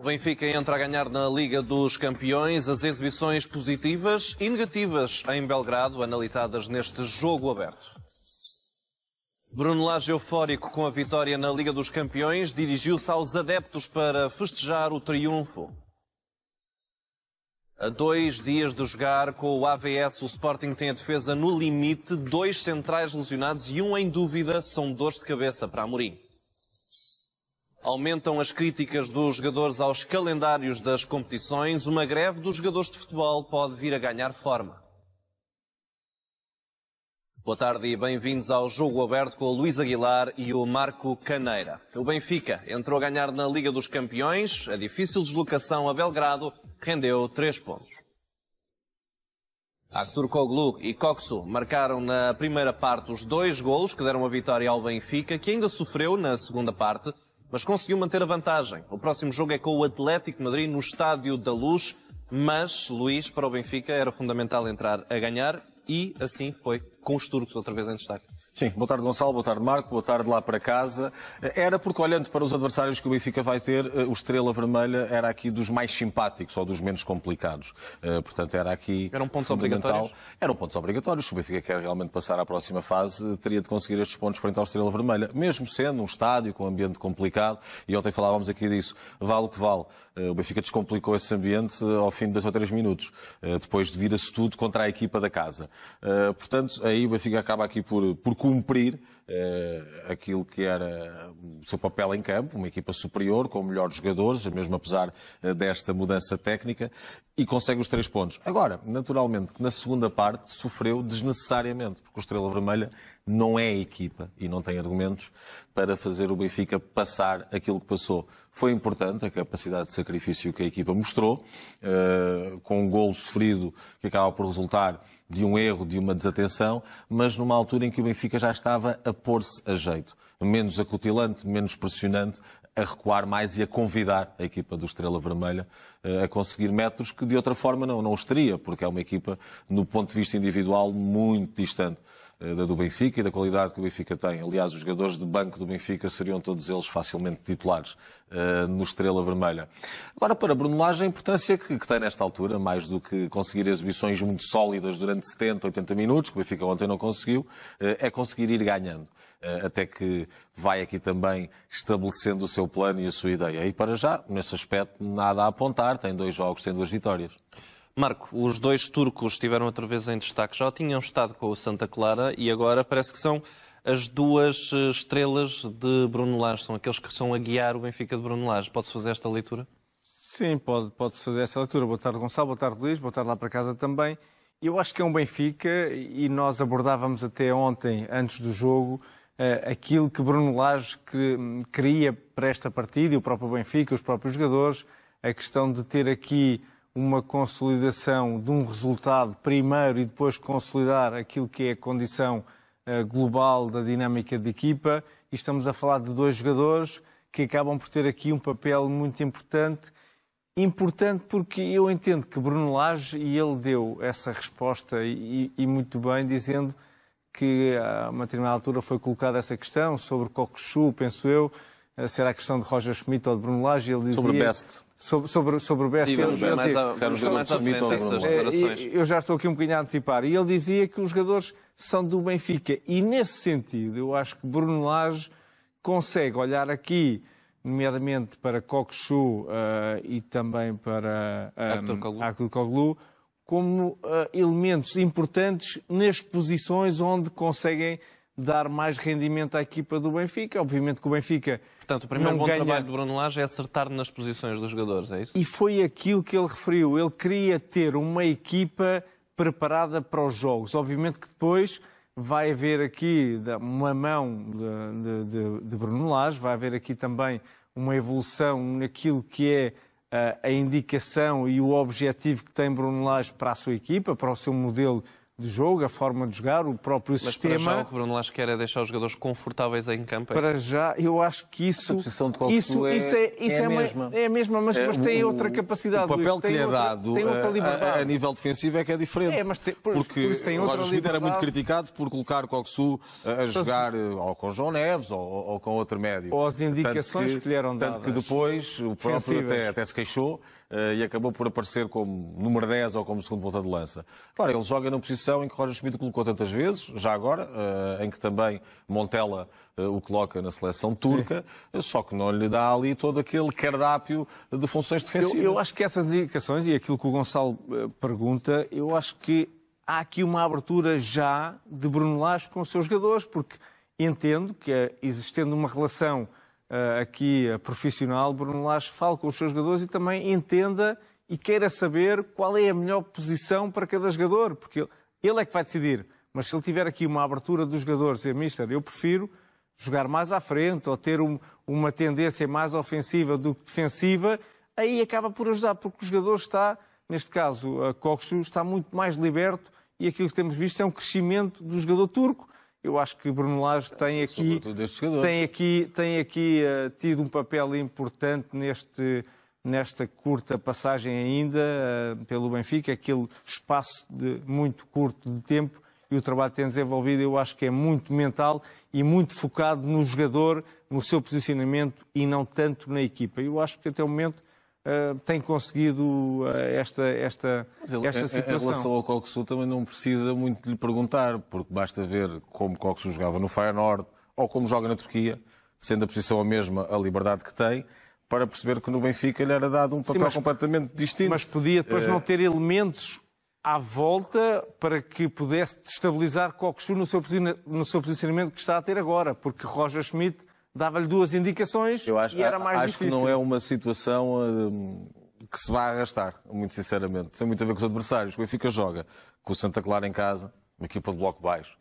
O Benfica entra a ganhar na Liga dos Campeões as exibições positivas e negativas em Belgrado, analisadas neste jogo aberto. Bruno Lage, eufórico com a vitória na Liga dos Campeões, dirigiu-se aos adeptos para festejar o triunfo. A dois dias de jogar com o AVS, o Sporting tem a defesa no limite, dois centrais lesionados e um em dúvida são dores de cabeça para Amorim. Aumentam as críticas dos jogadores aos calendários das competições. Uma greve dos jogadores de futebol pode vir a ganhar forma. Boa tarde e bem-vindos ao Jogo Aberto com o Luís Aguilar e o Marco Caneira. O Benfica entrou a ganhar na Liga dos Campeões. A difícil deslocação a Belgrado rendeu três pontos. Artur Koglu e Coxo marcaram na primeira parte os dois golos que deram a vitória ao Benfica, que ainda sofreu na segunda parte mas conseguiu manter a vantagem. O próximo jogo é com o Atlético Madrid no Estádio da Luz, mas Luís, para o Benfica, era fundamental entrar a ganhar e assim foi com os turcos outra vez em destaque. Sim, boa tarde Gonçalo, boa tarde Marco, boa tarde lá para casa. Era porque olhando para os adversários que o Benfica vai ter, eh, o Estrela Vermelha era aqui dos mais simpáticos ou dos menos complicados. Eh, portanto, era aqui Eram pontos obrigatórios? Eram pontos obrigatórios. Se o Benfica quer realmente passar à próxima fase, teria de conseguir estes pontos frente ao Estrela Vermelha. Mesmo sendo um estádio com um ambiente complicado, e ontem falávamos aqui disso, vale o que vale. Eh, o Benfica descomplicou esse ambiente ao fim de dois ou três minutos, depois de vira-se tudo contra a equipa da casa. Portanto, aí o Benfica acaba aqui por, por cumprir uh, aquilo que era o seu papel em campo, uma equipa superior, com melhores jogadores, mesmo apesar eh, desta mudança técnica, e consegue os três pontos. Agora, naturalmente, que na segunda parte sofreu desnecessariamente, porque o Estrela Vermelha não é equipa e não tem argumentos para fazer o Benfica passar aquilo que passou. Foi importante a capacidade de sacrifício que a equipa mostrou, uh, com um golo sofrido que acaba por resultar de um erro, de uma desatenção, mas numa altura em que o Benfica já estava a pôr-se a jeito. Menos acutilante, menos pressionante, a recuar mais e a convidar a equipa do Estrela Vermelha eh, a conseguir metros que de outra forma não, não os teria, porque é uma equipa, no ponto de vista individual, muito distante eh, da do Benfica e da qualidade que o Benfica tem. Aliás, os jogadores de banco do Benfica seriam todos eles facilmente titulares uh, no Estrela Vermelha. Agora, para Bruno Lage, a importância que, que, tem nesta altura, mais do que conseguir exibições muito sólidas durante 70, 80 minutos, que o Benfica ontem não conseguiu, uh, é conseguir ir ganhando. Uh, até que vai aqui também estabelecendo o seu plano e a sua ideia. E para já, nesse aspecto, nada a apontar. Tem dois jogos, tem duas vitórias. Marco, os dois turcos estiveram outra vez em destaque. Já tinham estado com o Santa Clara e agora parece que são as duas eh, estrelas de Bruno Lage. São aqueles que são a guiar o Benfica de Bruno Lage. Pode-se fazer esta leitura? Sim, pode, pode-se fazer esta leitura. Boa tarde, Gonçalo. Boa tarde, Luís. Boa tarde lá para casa também. Eu acho que é um Benfica e nós abordávamos até ontem, antes do jogo, eh, aquilo que Bruno Lage queria para esta partida e o próprio Benfica, os próprios jogadores, a questão de ter aqui uma consolidação de um resultado primeiro e depois consolidar aquilo que é a condição eh, global da dinâmica de equipa. E estamos a falar de dois jogadores que acabam por ter aqui um papel muito importante. Importante porque eu entendo que Bruno Lage, e ele deu essa resposta e, e muito bem, dizendo que ah, a uma determinada altura foi colocada essa questão sobre Cocosu, penso eu, eh, será a questão de Roger Schmidt ou de Bruno Lage, ele dizia... Sobre Best. Sobre, sobre, best. o BSC. Eu, eu já estou aqui um bocadinho a antecipar. E ele dizia que os jogadores são do Benfica. E nesse sentido, eu acho que Bruno Lage consegue olhar aqui, nomeadamente para Kokshu uh, eh, e também para um, Arthur Koglu, como uh, elementos importantes nas posições onde conseguem dar mais rendimento à equipa do Benfica. Obviamente que o Benfica. Portanto, o primeiro bom ganha... trabalho do Bruno Lage é acertar nas posições dos jogadores, é isso? E foi aquilo que ele referiu. Ele queria ter uma equipa preparada para os jogos. Obviamente que depois vai haver aqui uma mão de, de, de Bruno Lage, vai haver aqui também uma evolução naquilo que é eh, a indicação e o objetivo que tem Bruno Lage para a sua equipa, para o seu modelo de jogo, a forma de jogar, o próprio Mas sistema. Mas para já o que Bruno quer era é deixar os jogadores confortáveis em campo. É? Para já, eu acho que isso. A isso, é, isso é, isso é, é, a mesma. É a mesma, mas, é, mas tem o, outra capacidade. O papel que lhe é dado a, a, nível defensivo é que é diferente. É, mas tem, por, porque por tem o Roger Smith era muito criticado por colocar Coxu a, a jogar eh, ou com João Neves ou, ou com outro médio. Ou as indicações que, que lhe eram dadas. Tanto que depois o próprio até, até se queixou eh, e acabou por aparecer como número 10 ou como segundo ponta de lança. Agora ele joga na posição em que Roger Schmidt colocou tantas vezes, já agora, eh, em que também Montella eh, o coloca na seleção turca, Sim. só que não lhe dá ali todo aquele cardápio de funções defensivas. Eu, eu acho que essas indicações e aquilo que o Gonçalo pergunta, eu acho que há aqui uma abertura já de Bruno Lage com os seus jogadores, porque entendo que existendo uma relação eh, aqui a profissional, Bruno Lage, fale com os seus jogadores e também entenda e queira saber qual é a melhor posição para cada jogador, porque ele é que vai decidir. Mas se ele tiver aqui uma abertura dos jogadores e mister, eu prefiro jogar mais à frente ou ter um, uma tendência mais ofensiva do que defensiva, aí acaba por ajudar, porque o jogador está, neste caso, a Koksu, está muito mais liberto e aquilo que temos visto é um crescimento do jogador turco eu acho que Bruno Lage tem aqui, tem aqui, tem aqui uh, tido um papel importante neste, nesta curta passagem ainda uh, pelo Benfica, aquele espaço de muito curto de tempo e o trabalho que tem desenvolvido eu acho que é muito mental e muito focado no jogador, no seu posicionamento e não tanto na equipa. Eu acho que até o momento Uh, tem conseguido uh, esta, esta, ele, esta situação. Em relação ao Coxu também não precisa muito lhe perguntar, porque basta ver como Sul jogava no Feyenoord ou como joga na Turquia, sendo a posição a mesma, a liberdade que tem, para perceber que no Benfica lhe era dado um papel Sim, mas, completamente distinto. Mas podia depois eh, não ter elementos à volta para que pudesse destabilizar Coxu no seu, no seu posicionamento que está a ter agora, porque Roger Schmidt dava-lhe duas indicações Eu acho, e era mais acho difícil. Acho que não é uma situação hum, que se vá arrastar, muito sinceramente. Tem muito a ver com os adversários. O Benfica joga com o Santa Clara em casa, uma equipa de bloco baixo.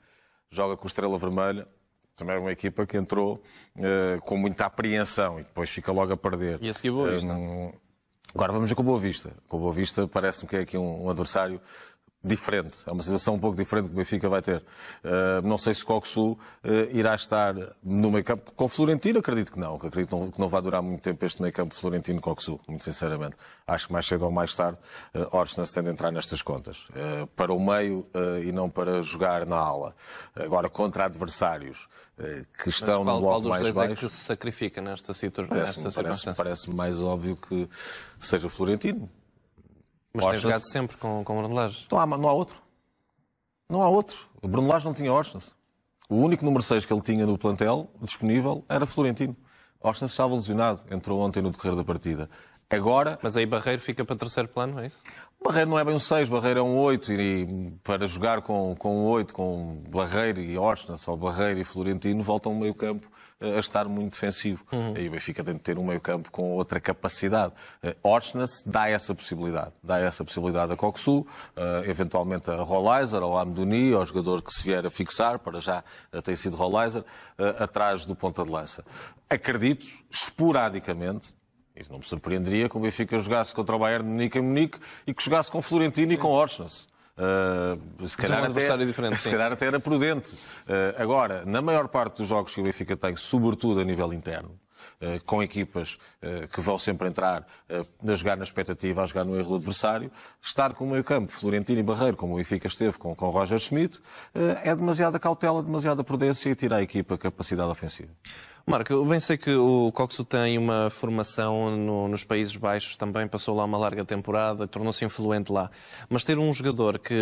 Joga com o Estrela Vermelha, também é uma equipa que entrou uh, com muita apreensão e depois fica logo a perder. E a seguir Boa eh, Vista. Um, agora vamos ver com o Boa Vista. Com o Boa Vista parece-me que é aqui um, um adversário diferente, é uma situação um pouco diferente que o Benfica vai ter. Uh, não sei se Coxu uh, irá estar no meio campo com o Florentino, acredito que não, acredito que não vai durar muito tempo este meio campo Florentino Coxu, muito sinceramente. Acho que mais cedo ou mais tarde uh, Orsnes tende a entrar nestas contas, uh, para o meio e não para jogar na ala. Agora contra adversários que estão Mas, no bloco Paulo mais dois É que se sacrifica nesta, situ... parece nesta parece, circunstância? Parece-me mais óbvio que seja o Florentino mas Orsens. tem jogado sempre com, com o Bruno Lage. Não há, não há outro. Não há outro. O Bruno Lage não tinha Orsnes. O único número 6 que ele tinha no plantel disponível era Florentino. Orsnes estava lesionado, entrou ontem no decorrer da partida. Agora... Mas aí Barreiro fica para terceiro plano, é isso? Barreiro não é bem um 6, Barreiro é um 8, e para jogar com, com um 8, com Barreiro e Orsnas, ou Barreiro e Florentino, voltam um meio campo eh, a estar muito defensivo. Uhum. o Benfica tem de ter um meio campo com outra capacidade. Eh, Orsnas dá essa possibilidade. Dá essa possibilidade a Coxu, eh, eventualmente a Rollizer, ao Amdoni, ao jogador que se vier a fixar, para já tem sido Rollizer, atrás do ponta de lança. Acredito, esporadicamente, isso não me surpreenderia que o Benfica jogasse contra o Bayern de Munique em Munique e que jogasse com Florentino e com Orsnes. Uh, ah, se, é calhar um até, se calhar até era prudente. Uh, agora, na maior parte dos jogos que o Benfica tem, sobretudo a nível interno, uh, com equipas que vão sempre entrar a jogar na expectativa, a jogar no erro do adversário, estar com o meio campo, Florentino e Barreiro, como o Benfica esteve com, com Roger Schmidt, é demasiada cautela, demasiada prudência e tira à equipa a capacidade ofensiva. Marco, eu bem sei que o Coxo tem uma formação no, nos Países Baixos, também passou lá uma larga temporada, tornou-se influente lá. Mas ter um jogador que,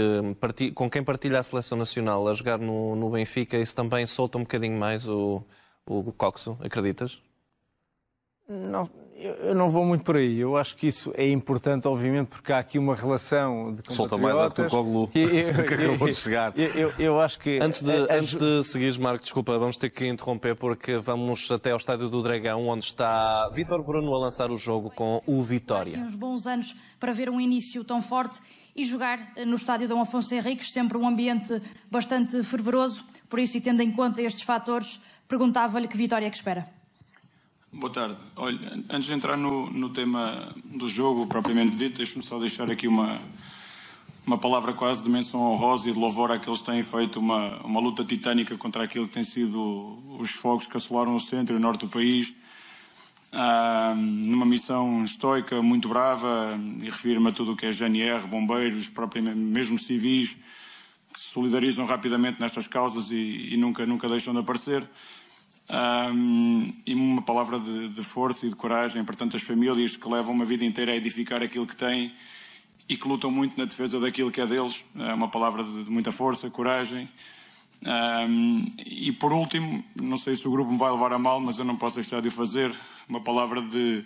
com quem partilha a seleção nacional a jogar no, no Benfica, isso também solta um bocadinho mais o, o Coxo, acreditas? Não, eu não vou muito por aí. Eu acho que isso é importante, obviamente, porque há aqui uma relação de Solta mais a Arthur Coglu, que acabou de chegar. Eu, eu, eu acho que... Antes de, a, é, é antes de seguires, Marco, desculpa, vamos ter que interromper porque vamos até ao Estádio do Dragão, onde está Vítor Bruno a lançar o jogo com o Vitória. Tem uns bons anos para ver um início tão forte e jogar eh, no estádio Dom Afonso Henriques, sempre um ambiente bastante fervoroso. Por isso, e tendo em conta estes fatores, perguntava-lhe que vitória é que espera. Boa tarde. Olha, antes de entrar no, no tema do jogo propriamente dito, deixe-me só deixar aqui uma, uma palavra quase de menção honrosa e de louvor àqueles que têm feito uma, uma luta titânica contra aquilo que tem sido os fogos que assolaram o centro e o norte do país, ah, numa missão estoica, muito brava, e refirma tudo o que é GNR, bombeiros, mesmo civis, que se solidarizam rapidamente nestas causas e, e nunca, nunca deixam de aparecer um, e uma palavra de, de força e de coragem para tantas famílias que levam uma vida inteira a edificar aquilo que têm e que lutam muito na defesa daquilo que é deles. É uma palavra de, de muita força, coragem. Um, e por último, não sei se o grupo me vai levar a mal, mas eu não posso deixar de o fazer, uma palavra de,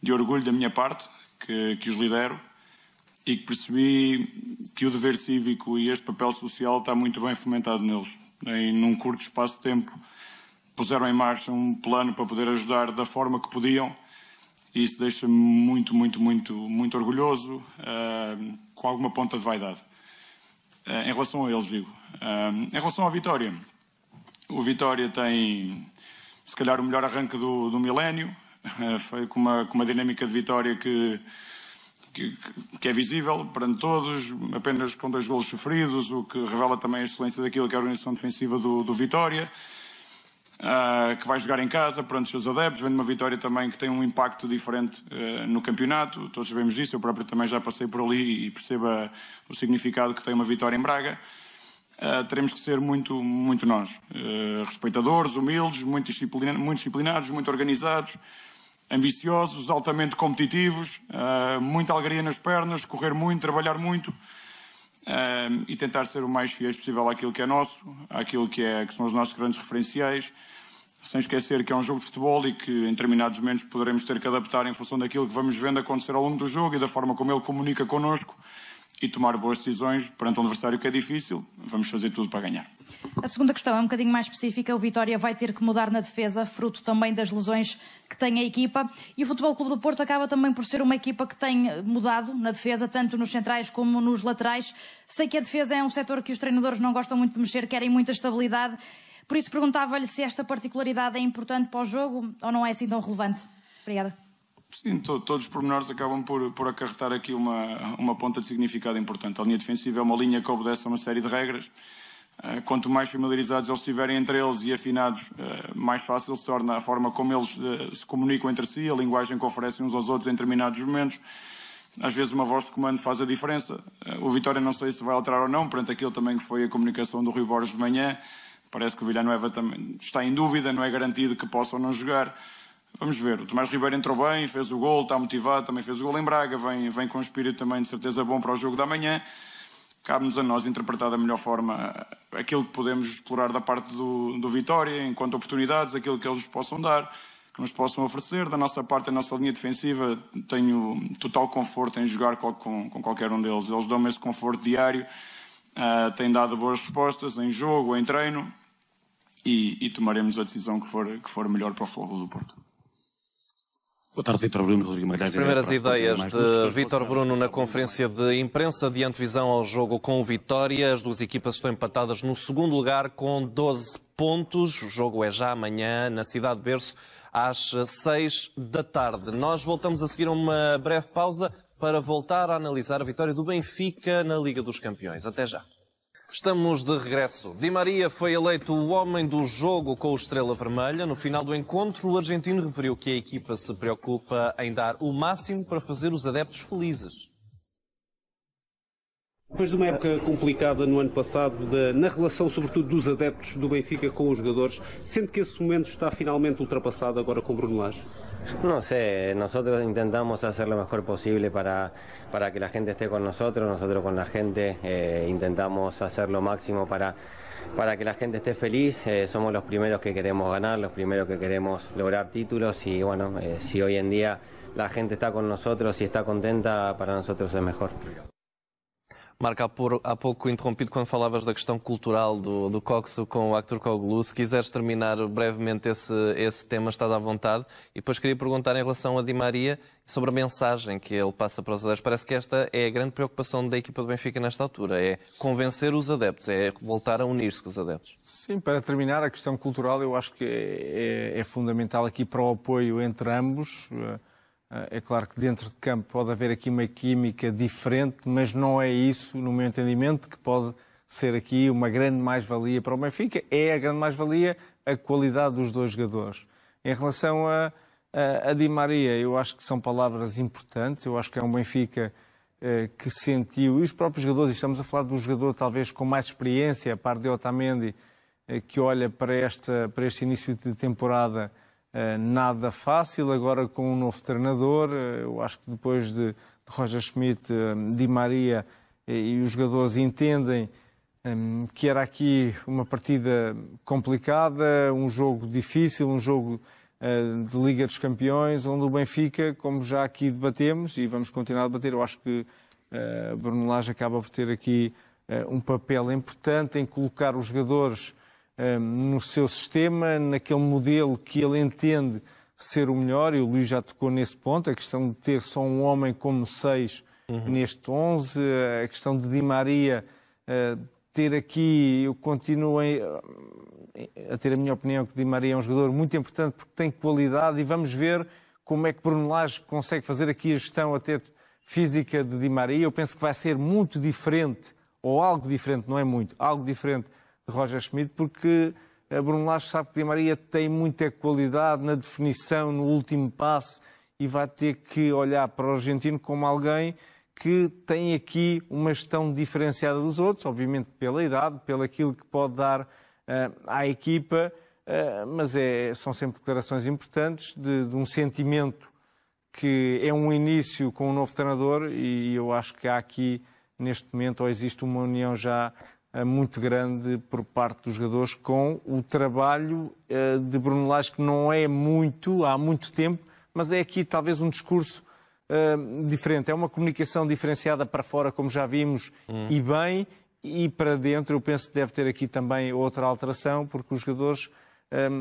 de orgulho da minha parte, que, que os lidero, e que percebi que o dever cívico e este papel social está muito bem fomentado neles. Em num curto espaço de tempo, puseram em marcha um plano para poder ajudar da forma que podiam e isso deixa-me muito, muito, muito, muito orgulhoso, uh, com alguma ponta de vaidade. Uh, em relação a eles, digo. Uh, em relação à Vitória, o Vitória tem, se calhar, o melhor arranque do, do milénio, foi com uma, com uma dinâmica de vitória que, que, que, é visível perante todos, apenas com dois golos sofridos, o que revela também a excelência daquilo que é a organização defensiva do, do Vitória uh, que vai jogar em casa perante os seus adeptos, vem de uma vitória também que tem um impacto diferente uh, no campeonato, todos sabemos disso, eu próprio também já passei por ali e perceba ah, o significado que tem uma vitória em Braga. Uh, teremos que ser muito, muito nós, respeitadores, humildes, muito, disciplina muito disciplinados, muito organizados, ambiciosos, altamente competitivos, muita alegria nas pernas, correr muito, trabalhar muito um, e tentar ser o mais fiéis possível àquilo que é nosso, àquilo que, é, que são os nossos grandes referenciais, sem esquecer que é um jogo de futebol e que em determinados momentos poderemos ter que adaptar em função daquilo que vamos vendo acontecer ao longo do jogo e da forma como ele comunica connosco e tomar boas decisões perante um adversário que é difícil. Vamos fazer tudo para ganhar. A segunda questão é um bocadinho mais específica. O Vitória vai ter que mudar na defesa, fruto também das lesões que tem a equipa. E o Futebol Clube do Porto acaba também por ser uma equipa que tem mudado na defesa, tanto nos centrais como nos laterais. Sei que a defesa é um setor que os treinadores não gostam muito de mexer, querem muita estabilidade. Por isso perguntava-lhe se esta particularidade é importante para o jogo ou não é assim tão relevante. Obrigada. Sim, to, todos os pormenores acabam por, por acarretar aqui uma, uma ponta de significado importante. A linha defensiva é uma linha que obedece a uma série de regras. Eh, quanto mais familiarizados eles estiverem entre eles e afinados, eh, mais fácil se torna a forma como eles eh, se comunicam entre si, a linguagem que oferecem uns aos outros em determinados momentos. Às vezes uma voz de comando faz a diferença. O Vitória não sei se vai alterar ou não, perante aquilo também que foi a comunicação do Rio Borges de manhã. Parece que o Villanueva também está em dúvida, não é garantido que possa ou não jogar. Vamos ver, o Tomás Ribeiro entrou bem, fez o gol, está motivado, também fez o gol em Braga, vem, vem com um espírito também de certeza bom para o jogo da manhã. Cabe-nos a nós interpretar da melhor forma aquilo que podemos explorar da parte do, do Vitória, enquanto oportunidades, aquilo que eles possam dar, que nos possam oferecer. Da nossa parte, a nossa linha defensiva, tenho total conforto em jogar com, com, com qualquer um deles. Eles dão-me esse conforto diário, uh, têm dado boas respostas em jogo, em treino, e, e tomaremos a decisão que for, que for melhor para o futebol do Porto. Boa tarde, Vítor Bruno Rodrigo Magalhães. As primeiras ideias de Vítor Bruno na conferência de imprensa de antevisão ao jogo com o Vitória. As duas equipas estão empatadas no segundo lugar com 12 pontos. O jogo é já amanhã na cidade de Berço às 6 da tarde. Nós voltamos a seguir uma breve pausa para voltar a analisar a vitória do Benfica na Liga dos Campeões. Até já. Estamos de regresso. Di Maria foi eleito o homem do jogo com o Estrela Vermelha. No final do encontro, o argentino referiu que a equipa se preocupa em dar o máximo para fazer os adeptos felizes. Después de una época complicada no ano la relación sobre todo de los adeptos do Benfica con los jugadores, ¿siente que esse momento está finalmente ultrapassado ahora con Bruno Lage? No sé, nosotros intentamos hacer lo mejor posible para, para que la gente esté con nosotros, nosotros con la gente eh, intentamos hacer lo máximo para, para que la gente esté feliz, eh, somos los primeros que queremos ganar, los primeros que queremos lograr títulos y bueno, eh, si hoy en día la gente está con nosotros y está contenta, para nosotros es mejor. Marco, há, por, há pouco interrompido quando falavas da questão cultural do, do Coxo com o Actor Coglu. Se quiseres terminar brevemente esse, esse tema, estás à vontade. E depois queria perguntar em relação a Di Maria sobre a mensagem que ele passa para os adeptos. Parece que esta é a grande preocupação da equipa do Benfica nesta altura, é convencer os adeptos, é voltar a unir-se com os adeptos. Sim, para terminar, a questão cultural eu acho que é, é, é fundamental aqui para o apoio entre ambos. É claro que dentro de campo pode haver aqui uma química diferente, mas não é isso, no meu entendimento, que pode ser aqui uma grande mais-valia para o Benfica. É a grande mais-valia a qualidade dos dois jogadores. Em relação a, a, a, Di Maria, eu acho que são palavras importantes. Eu acho que é um Benfica eh, que sentiu, e os próprios jogadores, estamos a falar do jogador talvez com mais experiência, a par de Otamendi, eh, que olha para, esta, para este início de temporada eh, nada fácil, agora com um novo treinador. Eh, eu acho que depois de, de Roger Schmidt, eh, Di Maria e, e os jogadores entendem um, ehm, que era aqui uma partida complicada, um jogo difícil, um jogo uh, de Liga dos Campeões, onde o Benfica, como já aqui debatemos e vamos continuar a debater, eu acho que uh, Bruno Lage acaba por ter aqui uh, um papel importante em colocar os jogadores Ehm, no seu sistema, naquele modelo que ele entende ser o melhor, e o Luís já tocou nesse ponto, a questão de ter só um homem como seis uhum. neste 11, a questão de Di Maria eh, ter aqui, eu continuo a ter a minha opinião que Di Maria é um jogador muito importante porque tem qualidade e vamos ver como é que Bruno Lage consegue fazer aqui a gestão até física de Di Maria. Eu penso que vai ser muito diferente, ou algo diferente, não é muito, algo diferente de Roger Schmidt, porque eh, Bruno Lage sabe que Di Maria tem muita qualidade na definição, no último passe, e vai ter que olhar para o argentino como alguém que tem aqui uma gestão diferenciada dos outros, obviamente pela idade, pelo aquilo que pode dar uh, à equipa, uh, mas é, são sempre declarações importantes de, de, um sentimento que é um início com um novo treinador e eu acho que há aqui, neste momento, ou existe uma união já eh, muito grande por parte dos jogadores com o trabalho eh, de Bruno Lage, que não é muito, há muito tempo, mas é aqui talvez um discurso eh, diferente. É uma comunicação diferenciada para fora, como já vimos, hum. e bem, e para dentro eu penso que deve ter aqui também outra alteração, porque os jogadores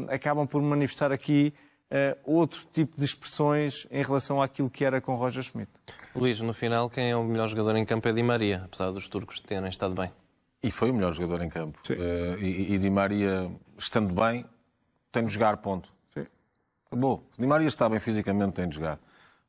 acabam por manifestar aqui Uh, outro tipo de expressões em relação àquilo que era com Roger Schmidt. Luís, no final, quem é o melhor jogador em campo é Di Maria, apesar dos turcos terem estado bem. E foi o melhor jogador em campo. Uh, e, e, Di Maria, estando bem, tem de jogar, ponto. Sim. Acabou. Di Maria está bem fisicamente, tem de jogar.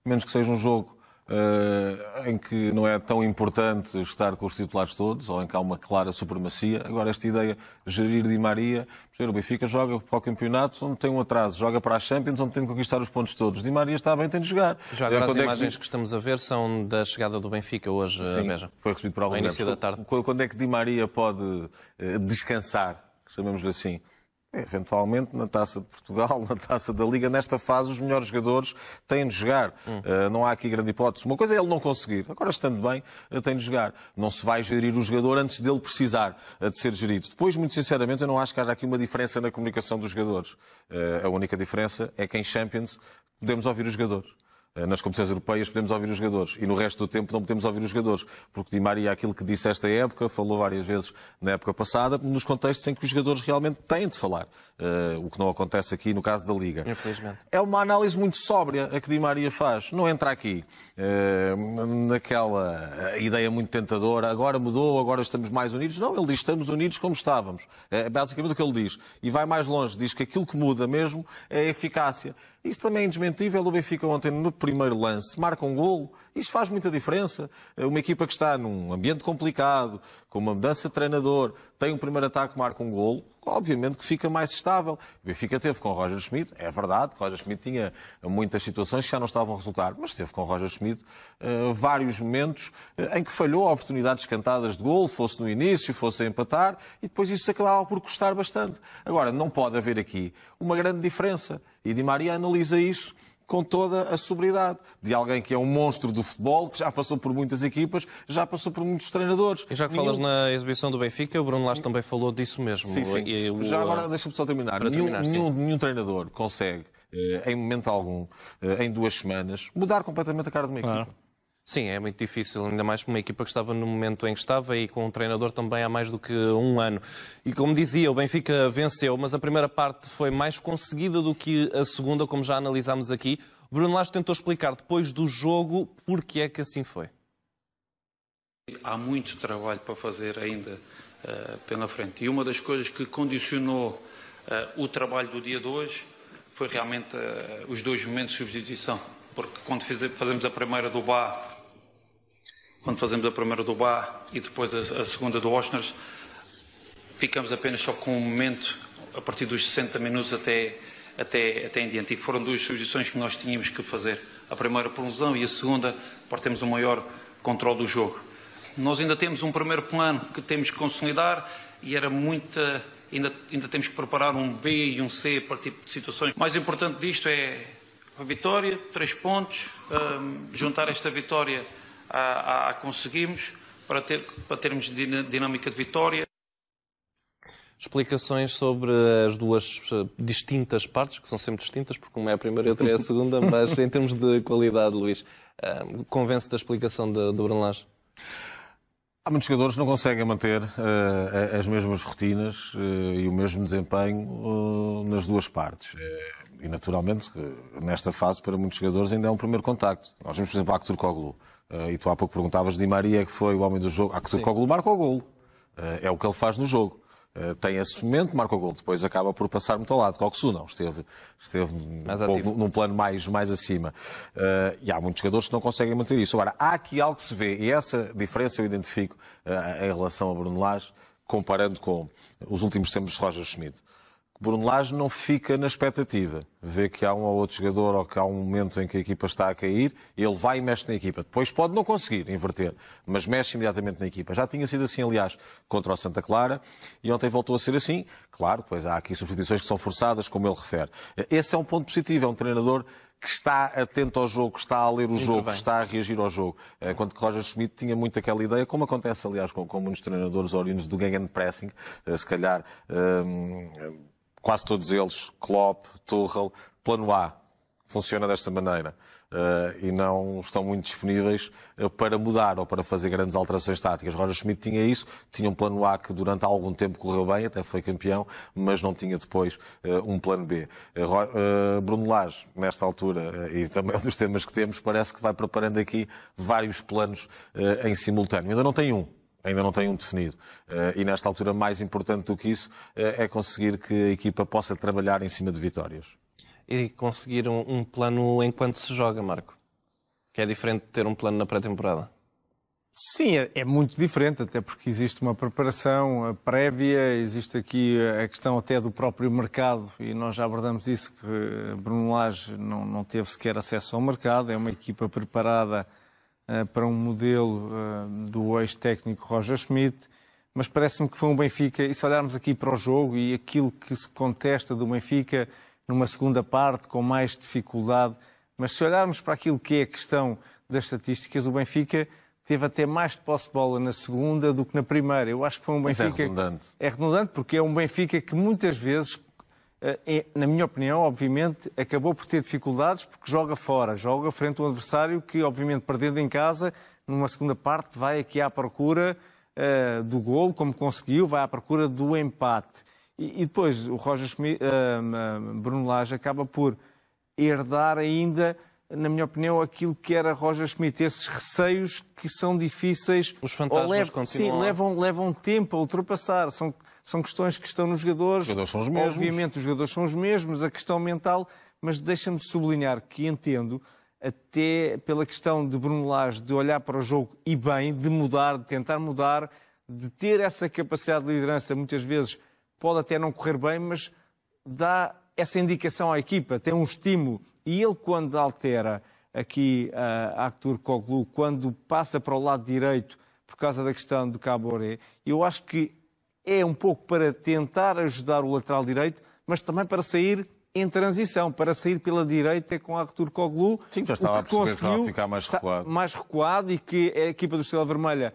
Menos que seja um jogo eh, em que não é tão importante estar com os titulares todos, ou em que há uma clara supremacia. Agora, esta ideia, de gerir Di Maria, o Benfica joga para o campeonato onde tem um atraso, joga para a Champions onde tem de conquistar os pontos todos. Di Maria está bem, tem de jogar. Já agora é, as imagens que... que... estamos a ver são da chegada do Benfica hoje eh, Sim, a Foi recebido por alguns início da tarde. Quando é que Di Maria pode eh, descansar, chamemos-lhe assim? Eventualmente na Taça de Portugal, na Taça da Liga, nesta fase os melhores jogadores têm de jogar. Hum. Uh, não há aqui grande hipótese. Uma coisa é ele não conseguir, agora estando bem, eh, tem de jogar. Não se vai gerir o jogador antes dele precisar eh, de ser gerido. Depois, muito sinceramente, eu não acho que haja aqui uma diferença na comunicação dos jogadores. a única diferença é que em Champions podemos ouvir os jogadores. Eh, nas competições europeias podemos ouvir os jogadores e no resto do tempo não podemos ouvir os jogadores, porque Di Maria, é aquilo que disse esta época, falou várias vezes na época passada, nos contextos em que os jogadores realmente têm de falar, uh, o que não acontece aqui no caso da Liga. Infelizmente. É uma análise muito sóbria a que Di Maria faz, não entra aqui uh, naquela ideia muito tentadora, agora mudou, agora estamos mais unidos. Não, ele diz estamos unidos como estávamos. É basicamente o que ele diz. E vai mais longe, diz que aquilo que muda mesmo é a eficácia. Isso também é indesmentível. O Benfica ontem, no primeiro lance, marca um golo. Isso faz muita diferença. Uma equipa que está num ambiente complicado, com uma mudança de treinador, tem um primeiro ataque, marca um golo obviamente que fica mais estável. O Benfica teve com o Roger Schmidt, é verdade, Roger Schmidt tinha muitas situações que já não estavam a resultar, mas teve com o Roger Schmidt uh, vários momentos uh, em que falhou oportunidades cantadas de gol, fosse no início, fosse a empatar, e depois isso acabava por custar bastante. Agora, não pode haver aqui uma grande diferença, e Di Maria analisa isso com toda a sobriedade de alguém que é um monstro do futebol, que já passou por muitas equipas, já passou por muitos treinadores. E já que nenhum... falas na exibição do Benfica, o Bruno Lage também falou disso mesmo. Sim, sim. E, o... Já agora deixa-me só terminar. terminar nenhum, nenhum, treinador consegue, eh, em momento algum, eh, em duas semanas, mudar completamente a cara de uma equipa. Sim, é muito difícil, ainda mais para uma equipa que estava no momento em que estava e com um treinador também há mais do que um ano. E como dizia, o Benfica venceu, mas a primeira parte foi mais conseguida do que a segunda, como já analisámos aqui. Bruno Lage tentou explicar depois do jogo porque é que assim foi. Há muito trabalho para fazer ainda uh, pela frente. E uma das coisas que condicionou uh, o trabalho do dia de hoje foi realmente uh, os dois momentos de substituição. Porque quando fizemos a primeira do Bar quando fazemos a primeira do Bá e depois a, a segunda do Oshners, ficamos apenas só com um momento a partir dos 60 minutos até, até, até em diante. E foram duas sugestões que nós tínhamos que fazer. A primeira por lesão e a segunda para termos um maior controle do jogo. Nós ainda temos um primeiro plano que temos que consolidar e era muita. Ainda, ainda temos que preparar um B e um C para tipo de situações. O mais importante disto é a vitória, três pontos, um, juntar esta vitória a, a conseguimos para, ter, para termos dinâmica de vitória. Explicações sobre as duas eh, distintas partes, que são sempre distintas, porque uma é a primeira e outra é a segunda, mas em termos de qualidade, Luís, eh, convence da explicação do Bruno Há muitos jogadores que não conseguem manter uh, as mesmas rotinas uh, e o mesmo desempenho uh, nas duas partes. É, e, naturalmente, nesta fase, para muitos jogadores, ainda é um primeiro contacto. Nós vimos, por exemplo, a Akhtur Koglu. e tu há pouco perguntavas, Di Maria, que foi o homem do jogo. Akhtur Koglu marca o golo. é o que ele faz no jogo. Eh, tem esse momento, marca o gol, depois acaba por passar muito ao lado. Coxu não, esteve, esteve um num plano mais, mais acima. Uh, e há muitos jogadores que não conseguem manter isso. Agora, há aqui algo que se vê, e essa diferença eu identifico uh, em relação a Bruno Lage, comparando com os últimos tempos de Roger Schmidt. Bruno Lage não fica na expectativa. Vê que há um ou outro jogador ou que há um momento em que a equipa está a cair, ele vai e mexe na equipa. Depois pode não conseguir inverter, mas mexe imediatamente na equipa. Já tinha sido assim, aliás, contra o Santa Clara e ontem voltou a ser assim. Claro, depois há aqui substituições que são forçadas, como ele refere. Esse é um ponto positivo, é um treinador que está atento ao jogo, que está a ler o Muito jogo, que está a reagir ao jogo. Enquanto eh, que Roger Schmidt tinha muito aquela ideia, como acontece, aliás, com, com muitos treinadores oriundos do gegenpressing, eh, se calhar... Ehm, quase todos eles, Klopp, Tuchel, plano A, funciona desta maneira. Uh, e não estão muito disponíveis eh, para mudar ou para fazer grandes alterações táticas. Roger Schmidt tinha isso, tinha um plano A que durante algum tempo correu bem, até foi campeão, mas não tinha depois uh, um plano B. Bruno Lage, nesta altura, e também é um dos temas que temos, parece que vai preparando aqui vários planos em simultâneo. Ainda não tem um, ainda não tem um definido. Eh, e nesta altura, mais importante do que isso eh, é conseguir que a equipa possa trabalhar em cima de vitórias. E conseguir um plano enquanto se joga, Marco? Que é diferente de ter um plano na pré-temporada? Sim, é, é muito diferente, até porque existe uma preparação eh, prévia, existe aqui a questão até do próprio mercado, e nós já abordamos isso, que Bruno Lage não, não teve sequer acesso ao mercado, é uma equipa preparada eh, para um modelo eh, do ex-técnico Roger Schmidt, mas parece-me que foi um Benfica, e se olharmos aqui para o jogo e aquilo que se contesta do Benfica numa segunda parte com mais dificuldade, mas se olharmos para aquilo que é a questão das estatísticas, o Benfica teve até mais de posse de bola na segunda do que na primeira. Eu acho que foi um Benfica... Mas é redundante. É redundante porque é um Benfica que muitas vezes eh, na minha opinião, obviamente, acabou por ter dificuldades porque joga fora, joga frente a um adversário que, obviamente, perdendo em casa, numa segunda parte vai aqui à procura uh, do golo, como conseguiu, vai à procura do empate. E, e depois o Roger Schmidt, uh, eh, Bruno Lage acaba por herdar ainda, na minha opinião, aquilo que era Roger Schmidt, esses receios que são difíceis. Os fantasmas levam, continuam. Sim, levam, levam tempo a ultrapassar. São são questões que estão nos jogadores. Os jogadores são os mesmos. Obviamente, os jogadores são os mesmos, a questão mental, mas deixa-me sublinhar que entendo, até pela questão de Bruno Lage, de olhar para o jogo e bem, de mudar, de tentar mudar, de ter essa capacidade de liderança, muitas vezes pode até não correr bem, mas dá essa indicação à equipa, tem um estímulo. E ele, quando altera aqui a Arthur Coglu, quando passa para o lado direito por causa da questão do Caboré, eu acho que é um pouco para tentar ajudar o lateral direito, mas também para sair em transição, para sair pela direita é com Artur Coglu. Sim, já estava a perceber que estava a ficar mais recuado. Mais recuado e que a equipa do Estrela Vermelha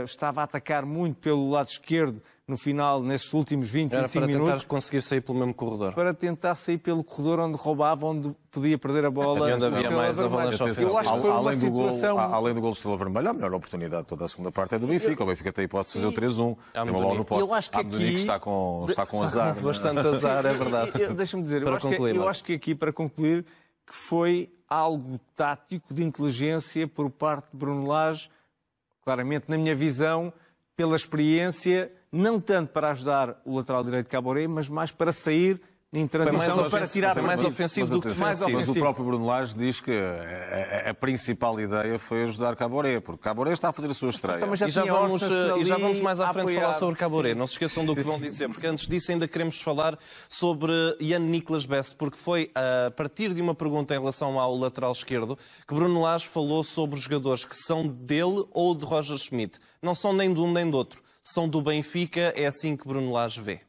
uh, estava a atacar muito pelo lado esquerdo no final, nesses últimos 20, Era 25 minutos... para tentar conseguir sair pelo mesmo corredor. Para tentar sair pelo corredor onde roubava, onde podia perder a bola. E onde havia mais avalanche Eu acho que foi além uma situação... Do gol, além do gol do Silva Vermelho, a melhor oportunidade toda a segunda parte é do Benfica. Eu... O Benfica tem a hipótese de fazer o 3-1. É tem uma bola no poste. Eu acho que aqui... está com, está com azar. Bastante azar, é verdade. Deixa-me dizer, para eu, acho concluir, que, eu acho que aqui, para concluir, que foi algo tático de inteligência por parte de Bruno Lage, claramente, na minha visão, pela experiência não tanto para ajudar o lateral direito Caboré, mas mais para sair em transição para tirar foi mais ofensivo do que mais ofensivo. Mas o próprio Bruno Lage diz que a, a, principal ideia foi ajudar Caboré, porque Caboré está a fazer a sua estreia. Então, mas, já e, já vamos, eh, e já vamos mais à frente apoiar, falar sobre Caboré. Não se esqueçam do que vão dizer, porque antes disso ainda queremos falar sobre Ian Nicolas Best, porque foi eh, a partir de uma pergunta em relação ao lateral esquerdo que Bruno Lage falou sobre os jogadores que são dele ou de Roger Schmidt. Não são nem de um nem do outro são do Benfica, é assim que Bruno Lage vê.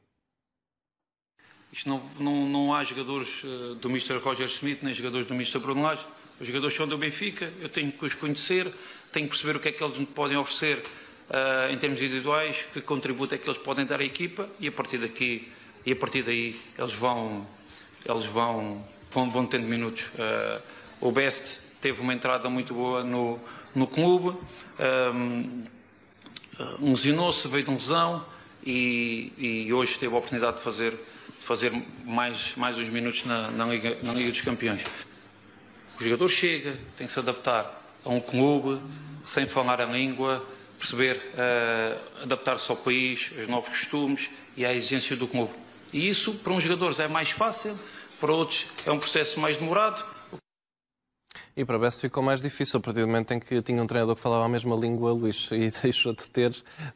Isto não, não, não há jogadores eh, do Mr. Roger Smith nem jogadores do Mr. Bruno Lage. Os jogadores são do Benfica, eu tenho que os conhecer, tenho que perceber o que é que eles me podem oferecer uh, em termos individuais, que contributo é que eles podem dar à equipa e a partir daqui e a partir daí eles vão eles vão vão, vão tendo minutos. Uh, o Best teve uma entrada muito boa no, no clube. Ehm, ah, unzinou se veio de um lesão e, e, hoje teve a oportunidade de fazer, de fazer mais, mais uns minutos na, na, Liga, na Liga dos Campeões. O jogador chega, tem que se adaptar a um clube, sem falar a língua, perceber, uh, adaptar-se ao país, aos novos costumes e à exigência do clube. E isso, para uns jogadores, é mais fácil, para outros, é um processo mais demorado. E para o Best ficou mais difícil, a partir do momento em que tinha um treinador que falava a mesma língua, Luís, e deixou de ter,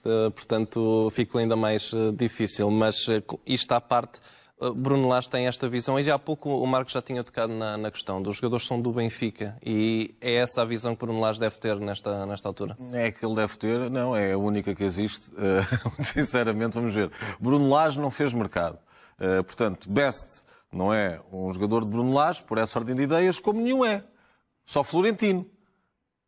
eh, portanto ficou ainda mais eh, difícil. Mas eh, isto à parte, Bruno Lage tem esta visão, e já há pouco o Marco já tinha tocado na, na, questão dos jogadores são do Benfica, e é essa a visão que Bruno Lage deve ter nesta, nesta altura? É que ele deve ter, não, é a única que existe, sinceramente, vamos ver. Bruno Lage não fez mercado, portanto, Best não é um jogador de Bruno Lage, por essa ordem de ideias, como nenhum é. Só Florentino.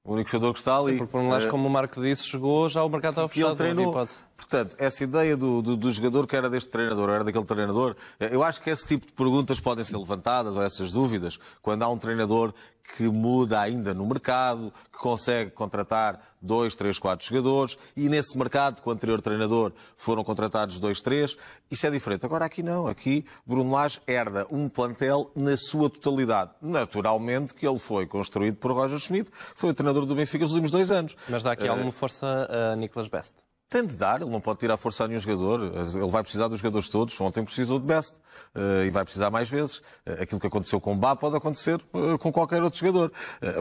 O único jogador que está ali. Sim, porque por um lado, é. como o Marco disse, chegou, já o mercado estava fechado. Ele treinou. Portanto, essa ideia do, do, do, jogador que era deste treinador, era daquele treinador, eu acho que esse tipo de perguntas podem ser levantadas, ou essas dúvidas, quando há um treinador que muda ainda no mercado, que consegue contratar dois, três, quatro jogadores, e nesse mercado, com o anterior treinador, foram contratados dois, três, isso é diferente. Agora aqui não, aqui Bruno Lage herda um plantel na sua totalidade. Naturalmente que ele foi construído por Roger Schmidt, foi o treinador do Benfica nos últimos dois anos. Mas dá aqui eh, alguma força a Nicolas Best tem de dar, ele não pode tirar força a nenhum jogador, ele vai precisar dos jogadores todos, ontem precisou de Best eh, e vai precisar mais vezes. Eh, aquilo que aconteceu com o Bá pode acontecer eh, com qualquer outro jogador.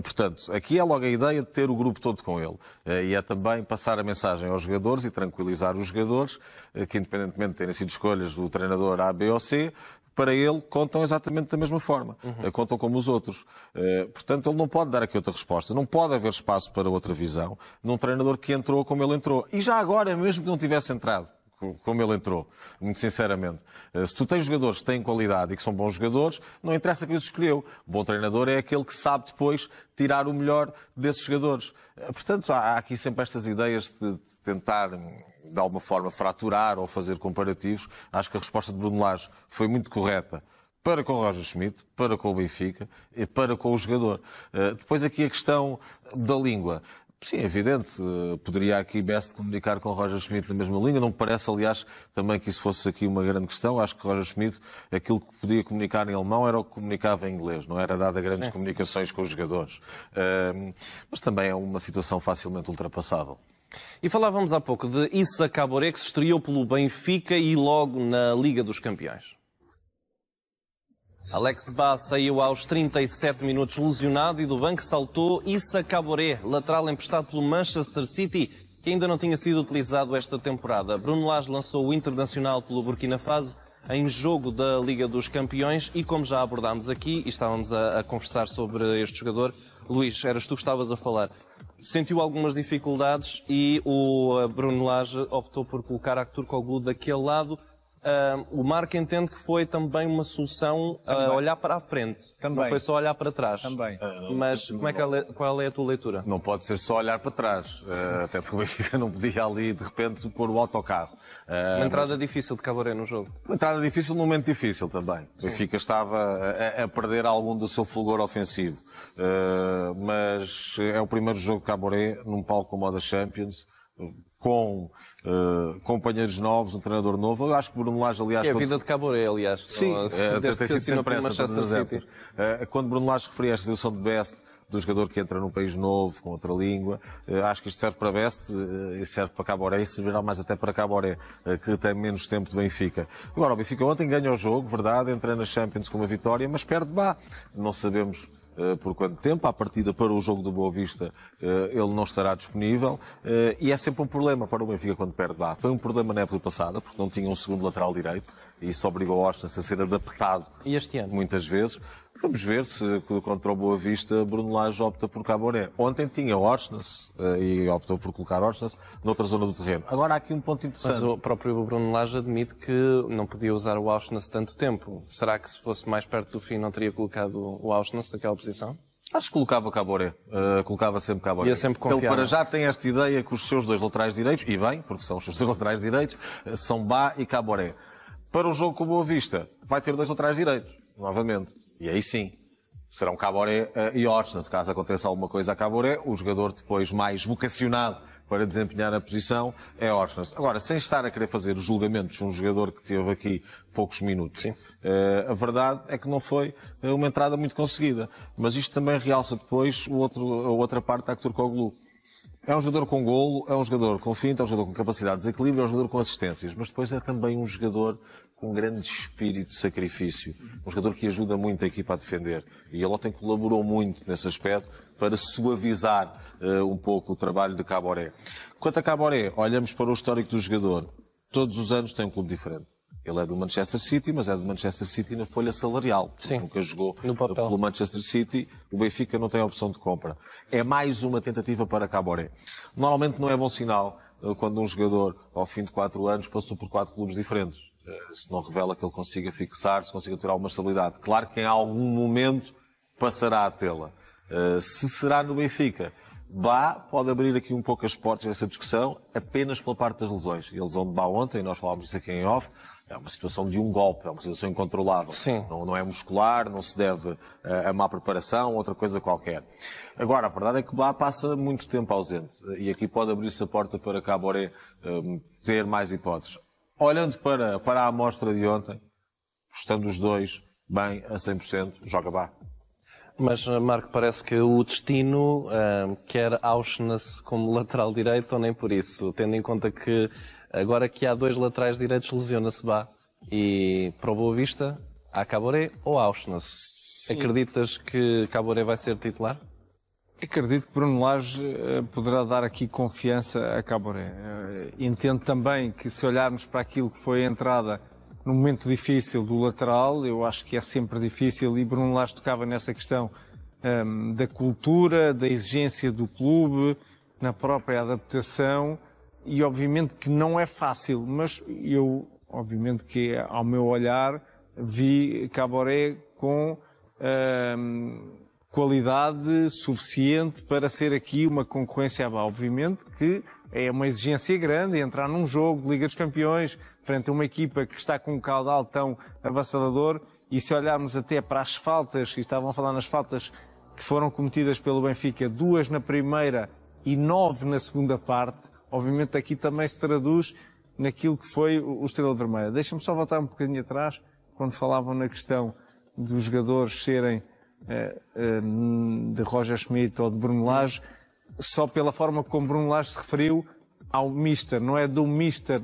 Portanto, aqui é logo a ideia de ter o grupo todo com ele e é também passar a mensagem aos jogadores e tranquilizar os jogadores que, independentemente de terem sido escolhas do treinador A, B ou C, para ele contam exatamente da mesma forma, uhum. Eh, contam como os outros. Eh, portanto, ele não pode dar aqui outra resposta, não pode haver espaço para outra visão num treinador que entrou como ele entrou. E já agora, mesmo que não tivesse entrado, como ele entrou, muito sinceramente. Eh, se tu tens jogadores que têm qualidade e que são bons jogadores, não interessa quem os escolheu. O bom treinador é aquele que sabe depois tirar o melhor desses jogadores. Eh, portanto, há aqui sempre estas ideias de tentar hum, de alguma forma fraturar ou fazer comparativos. Acho que a resposta de Bruno Lage foi muito correta para com o Roger Schmidt, para com o Benfica e para com o jogador. Eh, depois aqui a questão da língua. Sim, é evidente. Eh, poderia aqui Best comunicar com Roger Schmidt na mesma linha. Não me parece, aliás, também que isso fosse aqui uma grande questão. Acho que Roger Schmidt, aquilo que podia comunicar em alemão era o que comunicava em inglês. Não era dada grandes Sim. comunicações com os jogadores. Ehm, mas também é uma situação facilmente ultrapassável. E falávamos há pouco de Issa Caboré, que se estreou pelo Benfica e logo na Liga dos Campeões. Alex Ba saiu aos 37 minutos lesionado e do banco saltou Issa Caboré, lateral emprestado pelo Manchester City, que ainda não tinha sido utilizado esta temporada. Bruno Lage lançou o Internacional pelo Burkina Faso em jogo da Liga dos Campeões e como já abordámos aqui e estávamos a, a conversar sobre este jogador, Luís, eras tu que estavas a falar. Sentiu algumas dificuldades e o eh, Bruno Lage optou por colocar Artur Koglu daquele lado Uh, o Marco entende que foi também uma solução ah, também. a olhar para a frente. Também. Não foi só olhar para trás. Também. Uh, Mas como é que é, qual é a tua leitura? Não pode ser só olhar para trás. Uh, até porque o Benfica não podia ali, de repente, pôr o autocarro. Uma entrada mas... difícil de Cavaré no jogo. Uma entrada difícil num momento difícil também. O Benfica estava a, a, perder algum do seu fulgor ofensivo. mas é o primeiro jogo de Caboré num palco como o da Champions com uh, companheiros novos, um treinador novo. Eu acho que Bruno Lage, aliás... Que é a vida de Caboré, aliás. Sim, não, eh, sido sempre que se eh, quando Bruno Lage referia esta situação de Best, do jogador que entra num país novo, com outra língua. Uh, acho que isto serve para Best uh, e serve para Caboré e servirá mais até para Caboré, uh, que tem menos tempo de Benfica. Agora, o Benfica ontem ganha o jogo, verdade, entra na Champions com uma vitória, mas perde vá. Não sabemos eh, por quanto tempo. À partida para o jogo do Boa Vista eh, ele não estará disponível. Eh, e é sempre um problema para o Benfica quando perde lá. Foi um problema na época passada, porque não tinha um segundo lateral direito. E isso obrigou o Austin a ser adaptado. E este ano? Muitas vezes. Vamos ver se contra o Boa Vista Bruno Lage opta por Caboré. Ontem tinha Orsnes eh, e optou por colocar Orsnes noutra zona do terreno. Agora há aqui um ponto interessante. Mas o próprio Bruno Lage admite que não podia usar o Orsnes tanto tempo. Será que se fosse mais perto do fim não teria colocado o Orsnes naquela posição? Acho que colocava Caboré. Uh, eh, colocava sempre Caboré. Ia sempre confiar. Ele para é? já tem esta ideia que os seus dois laterais direitos, e bem, porque são os seus dois laterais direitos, eh, são Bá e Caboré. Para o jogo com o Boa Vista, vai ter dois laterais direitos novamente. E aí sim, serão Caboré eh, e Orson. Se caso aconteça alguma coisa a Caboré, o jogador depois mais vocacionado para desempenhar a posição é Orson. Agora, sem estar a querer fazer julgamentos de um jogador que teve aqui poucos minutos, Sim. Eh, a verdade é que não foi eh, uma entrada muito conseguida. Mas isto também realça depois o outro, a outra parte da Acturcoglu. É um jogador com golo, é um jogador com finta, é um jogador com capacidade de desequilíbrio, é um jogador com assistências, mas depois é também um jogador com grande espírito de sacrifício. Um jogador que ajuda muito a equipa a defender. E ele ontem colaborou muito nesse aspecto para suavizar uh, um pouco o trabalho de Caboré. Quanto a Caboré, olhamos para o histórico do jogador. Todos os anos tem um clube diferente. Ele é do Manchester City, mas é do Manchester City na folha salarial. Sim, nunca jogou pelo Manchester City. O Benfica não tem a opção de compra. É mais uma tentativa para Caboré. Normalmente não é bom sinal eh, quando um jogador, ao fim de quatro anos, passou por quatro clubes diferentes. Eh, se não revela que ele consiga fixar, se consiga ter alguma estabilidade. Claro que em algum momento passará a tê-la. Eh, se será no Benfica, Bá pode abrir aqui um pouco as portas dessa discussão apenas pela parte das lesões. E a lesão de Bá ontem, nós falámos disso aqui em off, é uma situação de um golpe, é uma situação incontrolável. Sim. Não, não é muscular, não se deve eh, a, má preparação, outra coisa qualquer. Agora, a verdade é que Bá passa muito tempo ausente e aqui pode abrir-se a porta para Caboré ter mais hipóteses olhando para, para a amostra de ontem, estando os dois bem a 100%, joga vá. Mas, eh, Marco, parece que o destino uh, quer Auschwitz como lateral direito ou nem por isso, tendo em conta que agora que há dois laterais direitos, lesiona-se Bá e para o Boa Vista, há Caboré ou Auschwitz. Acreditas que Caboré vai ser titular? Acredito que Bruno Lage eh, poderá dar aqui confiança a Caboré. Eh, entendo também que se olharmos para aquilo que foi a entrada no momento difícil do lateral, eu acho que é sempre difícil e Bruno Lage tocava nessa questão um, ehm, da cultura, da exigência do clube, na própria adaptação e obviamente que não é fácil, mas eu, obviamente que ao meu olhar, vi Caboré com... Um, ehm, qualidade suficiente para ser aqui uma concorrência. Obviamente que é uma exigência grande entrar num jogo de Liga dos Campeões frente a uma equipa que está com um caudal tão avassalador e se olharmos até para as faltas, e estavam a falar nas faltas que foram cometidas pelo Benfica, duas na primeira e nove na segunda parte, obviamente aqui também se traduz naquilo que foi o Estrela Vermelha. Deixa-me só voltar um bocadinho atrás, quando falavam na questão dos jogadores serem é, hum, de Roger Schmidt ou de Bruno Lage, só pela forma como Bruno Lage se referiu ao Mister. Não é do Mister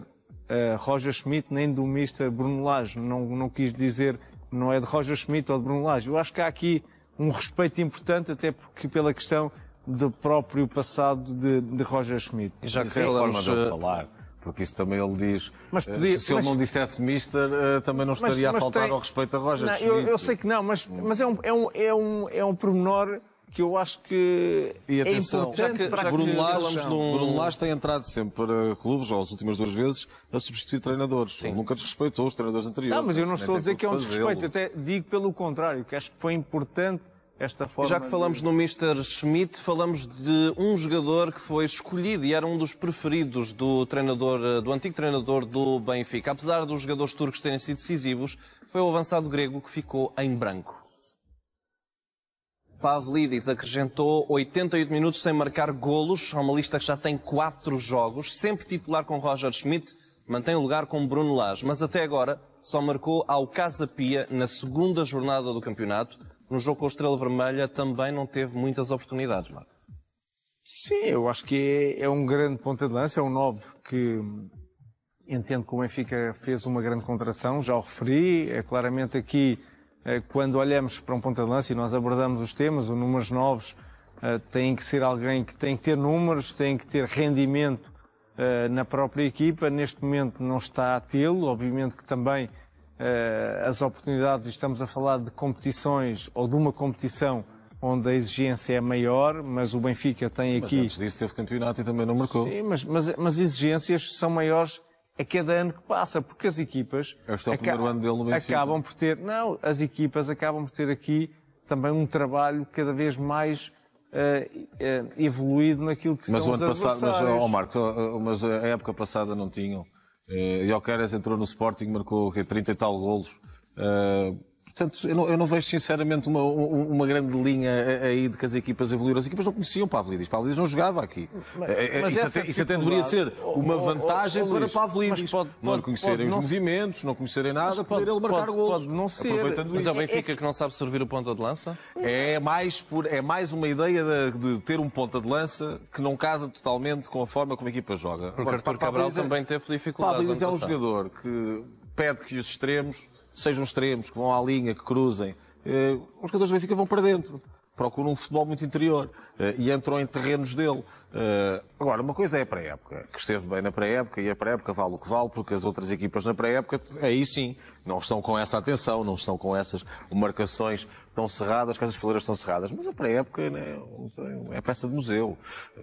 eh, Roger Schmidt nem do Mister Bruno Lage. Não, não quis dizer não é de Roger Schmidt ou de Bruno Lage. Eu acho que há aqui um respeito importante, até porque pela questão do próprio passado de, de Roger Schmidt. Já que, que falamos... É forma de eh, falar porque isso também ele diz. Mas eh, podia, se ele mas... não dissesse mister, eh, também não estaria mas, mas a faltar tem... ao respeito a Roger. Não, eu, eu, sei que não, mas, mas é, um, é, um, é, um, é um pormenor que eu acho que e é atenção, é importante já que, para já Bruno que num... Bruno tem entrado sempre para eh, clubes, ou as últimas duas vezes, a substituir treinadores. Ele nunca desrespeitou os treinadores anteriores. Não, mas eu não estou a dizer que é um desrespeito. até digo pelo contrário, que acho que foi importante esta forma. Já que falamos de... no Mr. Schmidt, falamos de um jogador que foi escolhido e era um dos preferidos do treinador, eh, do antigo treinador do Benfica. Apesar dos jogadores turcos terem sido decisivos, foi o avançado grego que ficou em branco. Pavlidis acrescentou 88 minutos sem marcar golos, a uma lista que já tem 4 jogos, sempre titular com Roger Schmidt, mantém o lugar com Bruno Lage, mas até agora só marcou ao Casa Pia na segunda jornada do campeonato no jogo com o Estrela Vermelha também não teve muitas oportunidades, Marco. Sim, eu acho que é, é um grande ponta de lança, é um 9 que entendo que o Benfica fez uma grande contração, já o referi, é claramente aqui, eh, quando olhamos para um ponta de lança e nós abordamos os temas, os números novos eh, tem que ser alguém que tem que ter números, tem que ter rendimento eh, na própria equipa, neste momento não está a tê-lo, obviamente que também eh, as oportunidades, estamos a falar de competições ou de uma competição onde a exigência é maior, mas o Benfica tem Sim, aqui... Mas antes disso teve campeonato e também não marcou. Sim, mas, mas, mas exigências são maiores a cada ano que passa, porque as equipas é acabam, acabam por ter, não, as equipas acabam por ter aqui também um trabalho cada vez mais uh, uh, evoluído naquilo que mas são o ano os passado, Mas, oh Marco, mas a época passada não tinham Uh, eh, Jokeres entrou no Sporting, marcou 30 e tal golos. Uh, Portanto, eu não, eu não, vejo sinceramente uma, uma grande linha aí de que as equipas evoluíram. As equipas não conheciam Pavlidis. Pavlidis não jogava aqui. Mas, é, é, mas isso, até, isso até, deveria ser oh, uma oh, oh, vantagem ou, ou, ou, para Pavlidis. Pode, pode, não conhecerem os não movimentos, não conhecerem nada, poder ele marcar pode, golos. Pode não ser. Aproveitando mas isso. é o é Benfica que não sabe servir o ponta de lança? É mais, por, é mais uma ideia de, de, ter um ponta de lança que não casa totalmente com a forma como a equipa joga. Porque o Cabral Pavlidis também teve dificuldades. Pavlidis é um jogador que pede que os extremos sejam extremos, que vão à linha, que cruzem, eh, os jogadores do Benfica vão para dentro. Procuram um futebol muito interior eh, e entram em terrenos dele. Eh, agora, uma coisa é a pré-época, que esteve bem na pré-época e a pré-época vale o que vale, porque as outras equipas na pré-época, aí sim, não estão com essa atenção, não estão com essas marcações estão cerradas, as casas de foleiras estão cerradas. Mas é para a época, né? é peça de museu.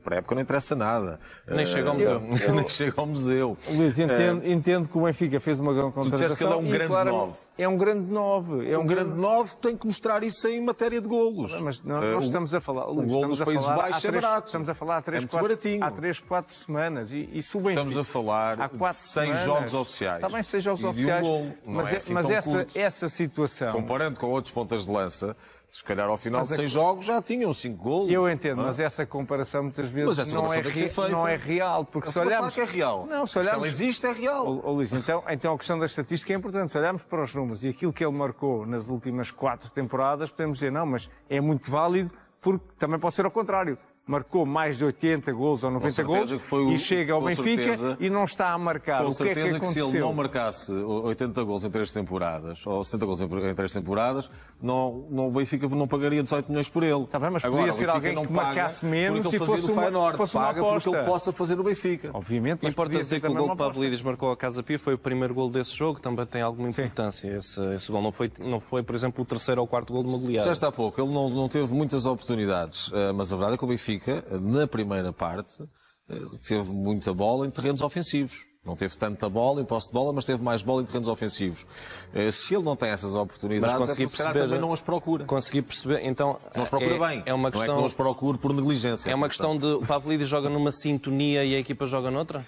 Para a época não interessa nada. Nem chega ao eh, museu. Eu, eu, Nem chega ao museu. Luís, entendo, é... entendo que o Benfica fez uma grande contratação. Tu que ele é um grande nove. É um grande nove. É um, um grande... nove, tem que mostrar isso em matéria de golos. Mas não, eh, nós o, estamos a falar... Luís, o gol dos Países Baixos é barato. Estamos a falar é há três, quatro, semanas. E, e se Estamos a falar há quatro de seis semanas, jogos oficiais. também tá seis jogos oficiais. Um golo, mas, é, é assim mas essa, essa situação... Comparando com outros pontas de lança, se calhar ao final mas de seis jogos já tinham cinco golos. Eu entendo, é? mas essa comparação muitas vezes não, é re... não, é real. Porque se olharmos... Claro é real. Não, se, olharmos... se ela existe, é real. O, Luís, então, então a questão da estatística é importante. Se olharmos para os números e aquilo que ele marcou nas últimas quatro temporadas, podemos dizer, não, mas é muito válido porque também pode ser ao contrário marcou mais de 80 gols ou 90 gols o... e chega ao com Benfica certeza, e não está a marcar. Com o que certeza é que, aconteceu? que se ele não marcasse 80 gols em três temporadas, ou 70 gols em três temporadas, não, não, o Benfica não pagaria 18 milhões por ele. Tá bem, mas Agora, podia ser alguém que marcasse menos se fosse uma, menor fosse paga uma aposta. porque ele possa fazer o Benfica. Obviamente, mas Importa dizer que o gol que Pavlidis marcou a Casa Pia foi o primeiro gol desse jogo, também tem alguma importância. Esse, esse, gol não foi, não foi, por exemplo, o terceiro ou quarto gol de uma goleada. Já está pouco, ele não, não teve muitas oportunidades, eh, mas a verdade é que o Benfica, eh, na primeira parte, eh, teve muita bola em terrenos ofensivos. Não teve tanta bola, imposto de bola, mas teve mais bola em terrenos ofensivos. Eh, se ele não tem essas oportunidades, mas é consegui é perceber, também não as procura. Consegui perceber, então... Não as procura é, bem. É uma questão, não é que não as procura por negligência. É uma é questão de... O Pavlidis joga numa sintonia e a equipa joga noutra?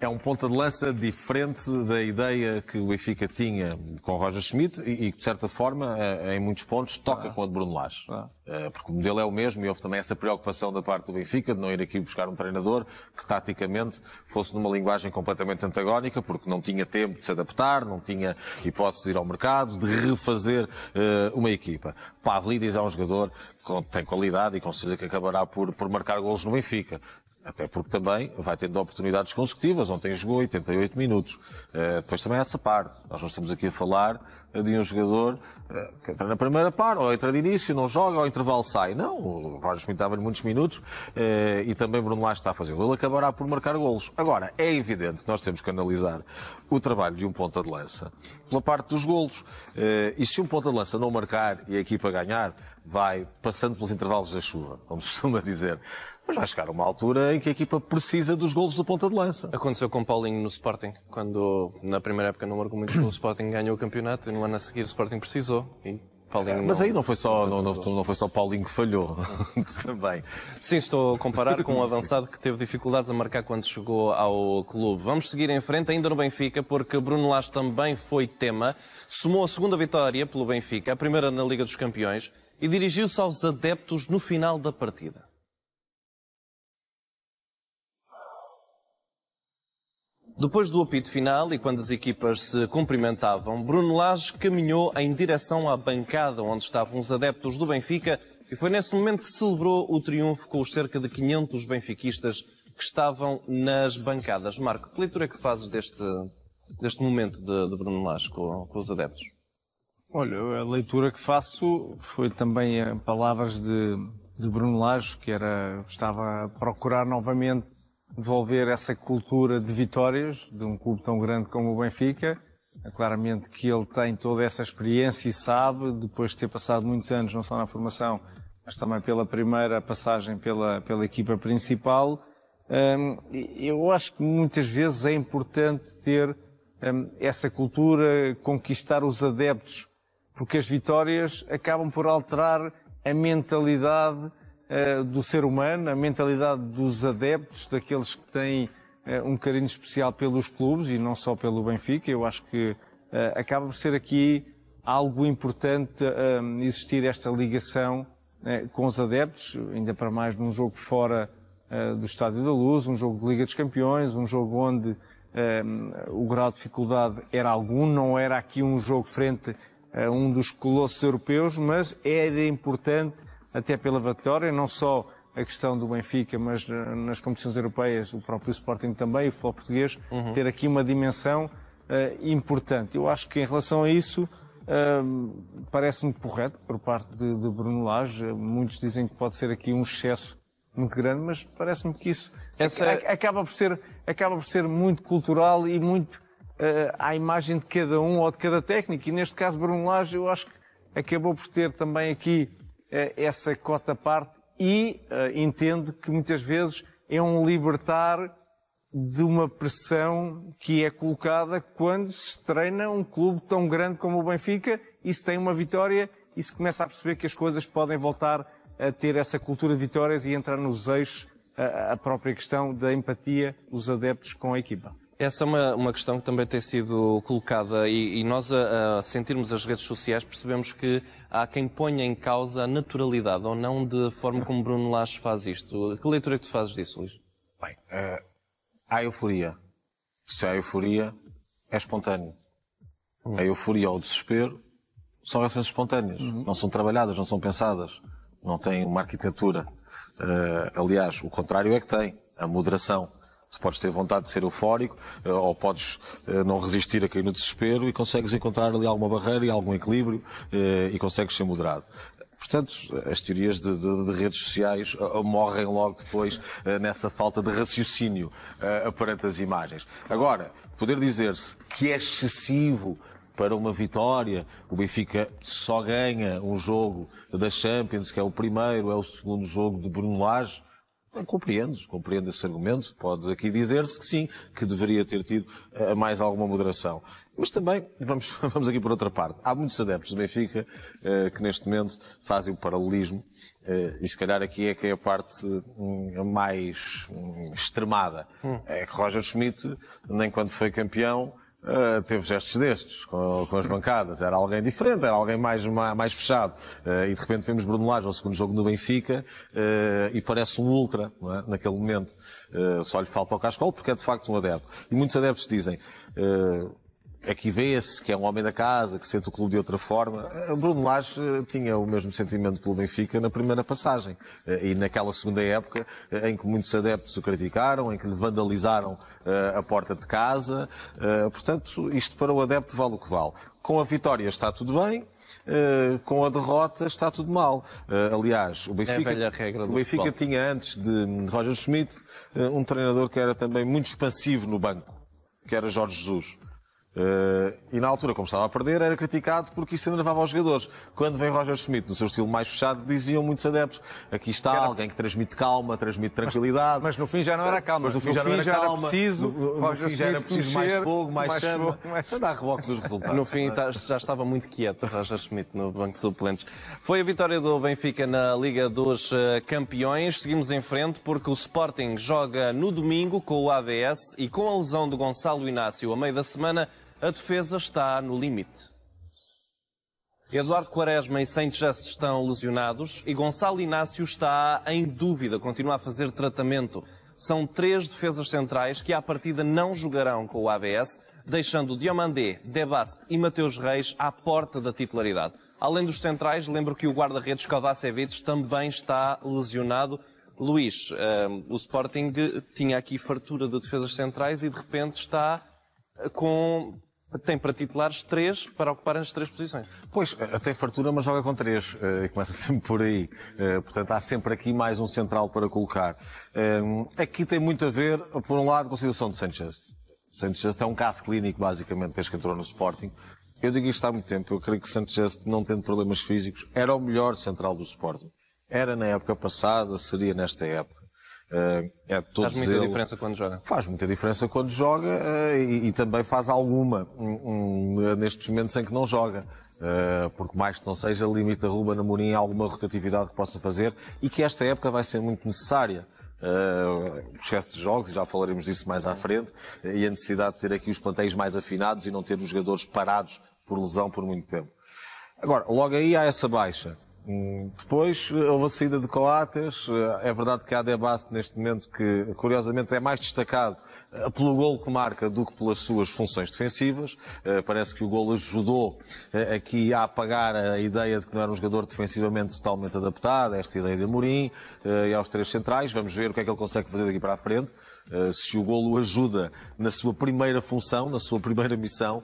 é um ponta de lança diferente da ideia que o Benfica tinha com Roger Schmidt e, que, de certa forma, eh, em muitos pontos, toca ah, com a de Bruno Lage. Ah. Eh, porque o modelo é o mesmo e houve também essa preocupação da parte do Benfica de não ir aqui buscar um treinador que, taticamente, fosse numa linguagem completamente antagónica, porque não tinha tempo de se adaptar, não tinha hipótese de ir ao mercado, de refazer eh, uma equipa. Pavlidis é um jogador que tem qualidade e com certeza que acabará por, por marcar golos no Benfica. Até porque também vai tendo oportunidades consecutivas. Ontem jogou 88 minutos. Uh, depois também há essa parte. Nós não estamos aqui a falar eh, de um jogador uh, que entra na primeira parte, ou entra de início, não joga, ao intervalo sai. Não, o Roger Smith dava-lhe muitos minutos uh, e também Bruno Lage está a Ele acabará por marcar golos. Agora, é evidente que nós temos que analisar o trabalho de um ponta de lança pela parte dos golos. Eh, e se um ponta-lança não marcar e a equipa ganhar, vai passando pelos intervalos da chuva, como se costuma dizer. Mas vai chegar uma altura em que a equipa precisa dos golos do ponta de lança. Aconteceu com o Paulinho no Sporting, quando na primeira época não marcou muitos o Sporting ganhou o campeonato e no ano a seguir o Sporting precisou. E Paulinho Mas aí não foi só, não, não, não foi só Paulinho que falhou também. Sim, estou a comparar com um avançado que teve dificuldades a marcar quando chegou ao clube. Vamos seguir em frente, ainda no Benfica, porque Bruno Lage também foi tema. Somou a segunda vitória pelo Benfica, a primeira na Liga dos Campeões, e dirigiu-se aos adeptos no final da partida. Depois do apito final e quando as equipas se cumprimentavam, Bruno Lage caminhou em direção à bancada onde estavam os adeptos do Benfica e foi nesse momento que celebrou o triunfo com os cerca de 500 benfiquistas que estavam nas bancadas. Marco, que leitura é que fazes deste, deste momento de, de Bruno Lage com, com os adeptos? Olha, a leitura que faço foi também palavras de, de Bruno Lage, que era, estava a procurar novamente devolver essa cultura de vitórias de um clube tão grande como o Benfica. É claramente que ele tem toda essa experiência e sabe, depois de ter passado muitos anos não só na formação, mas também pela primeira passagem pela, pela equipa principal. Um, eu acho que muitas vezes é importante ter um, essa cultura, conquistar os adeptos, porque as vitórias acabam por alterar a mentalidade eh, do ser humano, a mentalidade dos adeptos, daqueles que têm eh, um carinho especial pelos clubes e não só pelo Benfica. Eu acho que eh, acaba por ser aqui algo importante existir esta ligação com os adeptos, ainda para mais num jogo fora do Estádio da Luz, um jogo de Liga dos Campeões, um jogo onde o grau de dificuldade era algum, não era aqui um jogo frente a um dos colossos europeus, mas era importante até pela vitória, não só a questão do Benfica, mas nas competições europeias, o próprio Sporting também, o futebol português, uhum. ter aqui uma dimensão uh, importante. Eu acho que em relação a isso, uh, parece-me correto por parte de, de Bruno Lage. Muitos dizem que pode ser aqui um excesso muito grande, mas parece-me que isso Essa... acaba, por ser, acaba por ser muito cultural e muito uh, à imagem de cada um ou de cada técnico. E neste caso, Bruno Lage, eu acho que acabou por ter também aqui é essa cota parte e eh, entendo que muitas vezes é um libertar de uma pressão que é colocada quando se treina um clube tão grande como o Benfica e se tem uma vitória e se começa a perceber que as coisas podem voltar a ter essa cultura de vitórias e entrar nos eixos a própria questão da empatia dos adeptos com a equipa. Essa é uma, uma questão que também tem sido colocada e, e nós, a, a, sentirmos as redes sociais, percebemos que há quem ponha em causa a naturalidade ou não de forma como Bruno Lage faz isto. Que leitura é que tu fazes disso, Luís? Bem, uh, há euforia. Se há euforia, é espontâneo. Uhum. A euforia ou o desespero são reações espontâneas. Uhum. Não são trabalhadas, não são pensadas. Não têm uma arquitetura. Uh, aliás, o contrário é que tem. A moderação podes ter vontade de ser eufórico eh, ou podes eh, não resistir a cair no desespero e consegues encontrar ali alguma barreira e algum equilíbrio eh, e consegues ser moderado. Portanto, as teorias de, de, de, redes sociais morrem logo depois nessa falta de raciocínio perante as imagens. Agora, poder dizer-se que é excessivo para uma vitória. O Benfica só ganha um jogo da Champions, que é o primeiro, é o segundo jogo de Bruno Lage, ah, compreendo, compreendo esse argumento. Pode aqui dizer-se que sim, que deveria ter tido uh, mais alguma moderação. Mas também, vamos, vamos aqui por outra parte. Há muitos adeptos do Benfica uh, que neste momento fazem o paralelismo, uh, e se calhar aqui é que é a parte hum, mais hum, extremada. Hum. É que Roger Schmidt, nem quando foi campeão, Uh, teve gestos destes, com, com, as bancadas. Era alguém diferente, era alguém mais, mais, fechado. Uh, e de repente vemos Bruno Lage ao segundo jogo do Benfica uh, e parece um ultra é? naquele momento. só lhe falta o Cascol porque é de facto um adepto. E muitos adeptos dizem é que vê-se que é um homem da casa, que sente o clube de outra forma. Eh, Bruno Lage eh, tinha o mesmo sentimento pelo Benfica na primeira passagem eh, e naquela segunda época em que muitos adeptos o criticaram, em que lhe vandalizaram a porta de casa. Portanto, isto para o adepto vale o que vale. Com a vitória está tudo bem, Uh, com a derrota está tudo mal. Uh, aliás, o é Benfica, é o Benfica tinha antes de hum, Roger Schmidt uh, um treinador que era também muito expansivo no banco, que era Jorge Jesus. Eh, e na altura, como estava a perder, era criticado porque isso enervava os jogadores. Quando vem Roger Schmidt, no seu estilo mais fechado, diziam muitos adeptos: aqui está era... alguém que transmite calma, transmite tranquilidade. Mas, mas, no fim já não era calma, mas no fim, no já, fim não era já, calma. preciso. No, no Roger já era preciso mexer, mais fogo, mais, mais chama. Fogo, mais... reboque dos resultados. No fim tá, já estava muito quieto Roger Schmidt no banco de suplentes. Foi a vitória do Benfica na Liga dos eh, Campeões. Seguimos em frente porque o Sporting joga no domingo com o ADS e com a lesão do Gonçalo Inácio a meio da semana a defesa está no limite. Eduardo Quaresma e Saint Just estão lesionados e Gonçalo Inácio está em dúvida, continua a fazer tratamento. São três defesas centrais que à partida não jogarão com o ABS, deixando Diomandé, Debast e Mateus Reis à porta da titularidade. Além dos centrais, lembro que o guarda-redes Kovacevic também está lesionado. Luís, um, ehm, o Sporting tinha aqui fartura de defesas centrais e de repente está com tem para titulares três para ocuparem as três posições. Pois, até eh, fartura, mas joga com três. Eh, e começa sempre por aí. Eh, portanto, há sempre aqui mais um central para colocar. Aqui tem muito a ver, por um lado, com a situação de Sanchez. Sanchez é um caso clínico, basicamente, desde que entrou no Sporting. Eu digo isto há muito tempo. Eu creio que Sanchez, não tendo problemas físicos, era o melhor central do Sporting. Era na época passada, seria nesta época. Ah, é todos Faz muita ele... diferença quando joga. Faz muita diferença quando joga ah, e, e também faz alguma um, um, nestes momentos em que não joga. Uh, porque mais que não seja, limita Ruba Namorim a alguma rotatividade que possa fazer e que esta época vai ser muito necessária. Uh, excesso de jogos, e já falaremos disso mais à frente, e a necessidade de ter aqui os plantéis mais afinados e não ter os jogadores parados por lesão por muito tempo. Agora, logo aí há essa baixa. Depois eh, houve a saída de Coates. Eh, é verdade que há debate neste momento que, curiosamente, é mais destacado eh, pelo gol que marca do que pelas suas funções defensivas. Parece que o gol ajudou aqui a apagar a ideia de que não era um jogador defensivamente totalmente adaptado, esta ideia de Amorim e aos três centrais. Vamos ver o que é que ele consegue fazer daqui para a frente. Se o golo ajuda na sua primeira função, na sua primeira missão,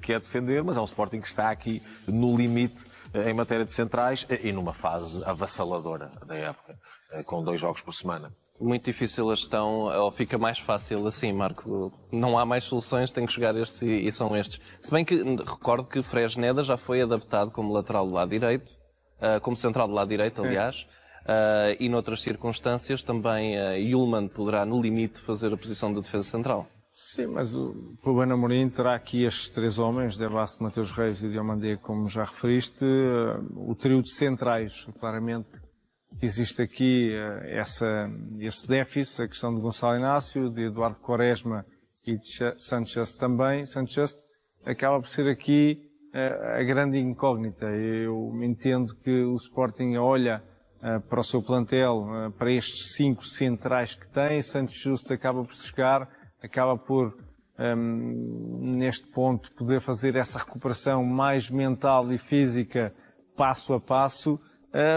que é defender, mas é um Sporting que está aqui no limite eh, em matéria de centrais eh, e numa fase avassaladora da época, eh, com dois jogos por semana. Muito difícil a gestão, ou fica mais fácil assim, Marco. Não há mais soluções, tem que chegar estes e, e são estes. Se bem que recordo que Fresneda já foi adaptado como lateral do lado direito, como central do lado direito, Sim. aliás. Uh, e noutras circunstâncias também uh, Yulman poderá, no limite, fazer a posição de defesa central. Sim, mas o Ruben Amorim terá aqui estes três homens, De Mateus Reis e Diomandé, como já referiste, eh, o trio de centrais, claramente existe aqui eh, essa, esse déficit, a questão de Gonçalo Inácio, de Eduardo Quaresma e de Sanchez também. Sanchez acaba por ser aqui eh, a grande incógnita. Eu entendo que o Sporting olha para o seu plantel, para estes cinco centrais que tem, Santos Justo acaba por chegar acaba por, um, neste ponto, poder fazer essa recuperação mais mental e física passo a passo,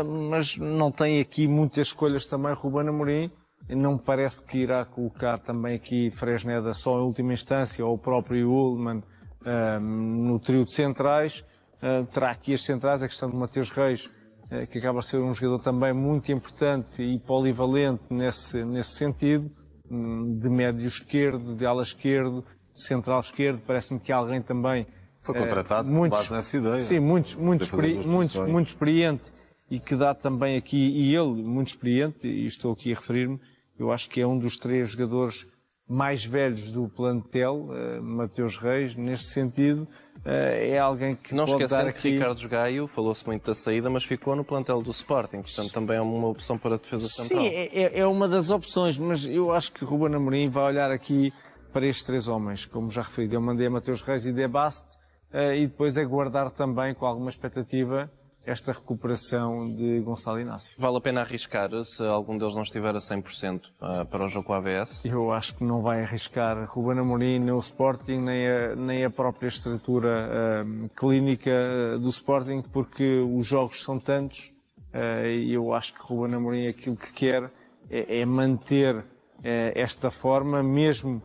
hum, mas não tem aqui muitas escolhas também Ruben Amorim, não parece que irá colocar também aqui Fresneda só em última instância, ou o próprio Ullman um, no trio de centrais, uh, terá aqui as centrais, a questão de Mateus Reis, uh, que acaba a ser um jogador também muito importante e polivalente nesse, nesse sentido, Hum, de médio esquerdo, de ala esquerdo, central esquerdo. Parece-me que alguém também. Foi eh, contratado com base nessa ideia. Sim, muito, muito, experi muito, muito experiente e que dá também aqui, e ele, muito experiente, e estou aqui a referir-me, eu acho que é um dos três jogadores mais velhos do plantel, uh, Mateus Reis, neste sentido, eh, é alguém que. Não esquecendo aqui... que Ricardo Gaio falou-se muito da saída, mas ficou no plantel do Sporting, portanto também é uma opção para a defesa central. Sim, é, é, é uma das opções, mas eu acho que Ruben Amorim vai olhar aqui para estes três homens, como já referi, eu mandei a Mateus Reis e Debaste, uh, e depois é guardar também com alguma expectativa esta recuperação de Gonçalo Inácio. Vale a pena arriscar se algum deles não estiver a 100% ah, para o jogo com a ABS? Eu acho que não vai arriscar Ruben Amorim, nem o Sporting, nem a, nem a própria estrutura ah, clínica ah, do Sporting, porque os jogos são tantos e eu acho que Ruben Amorim aquilo que quer é, é manter esta forma, mesmo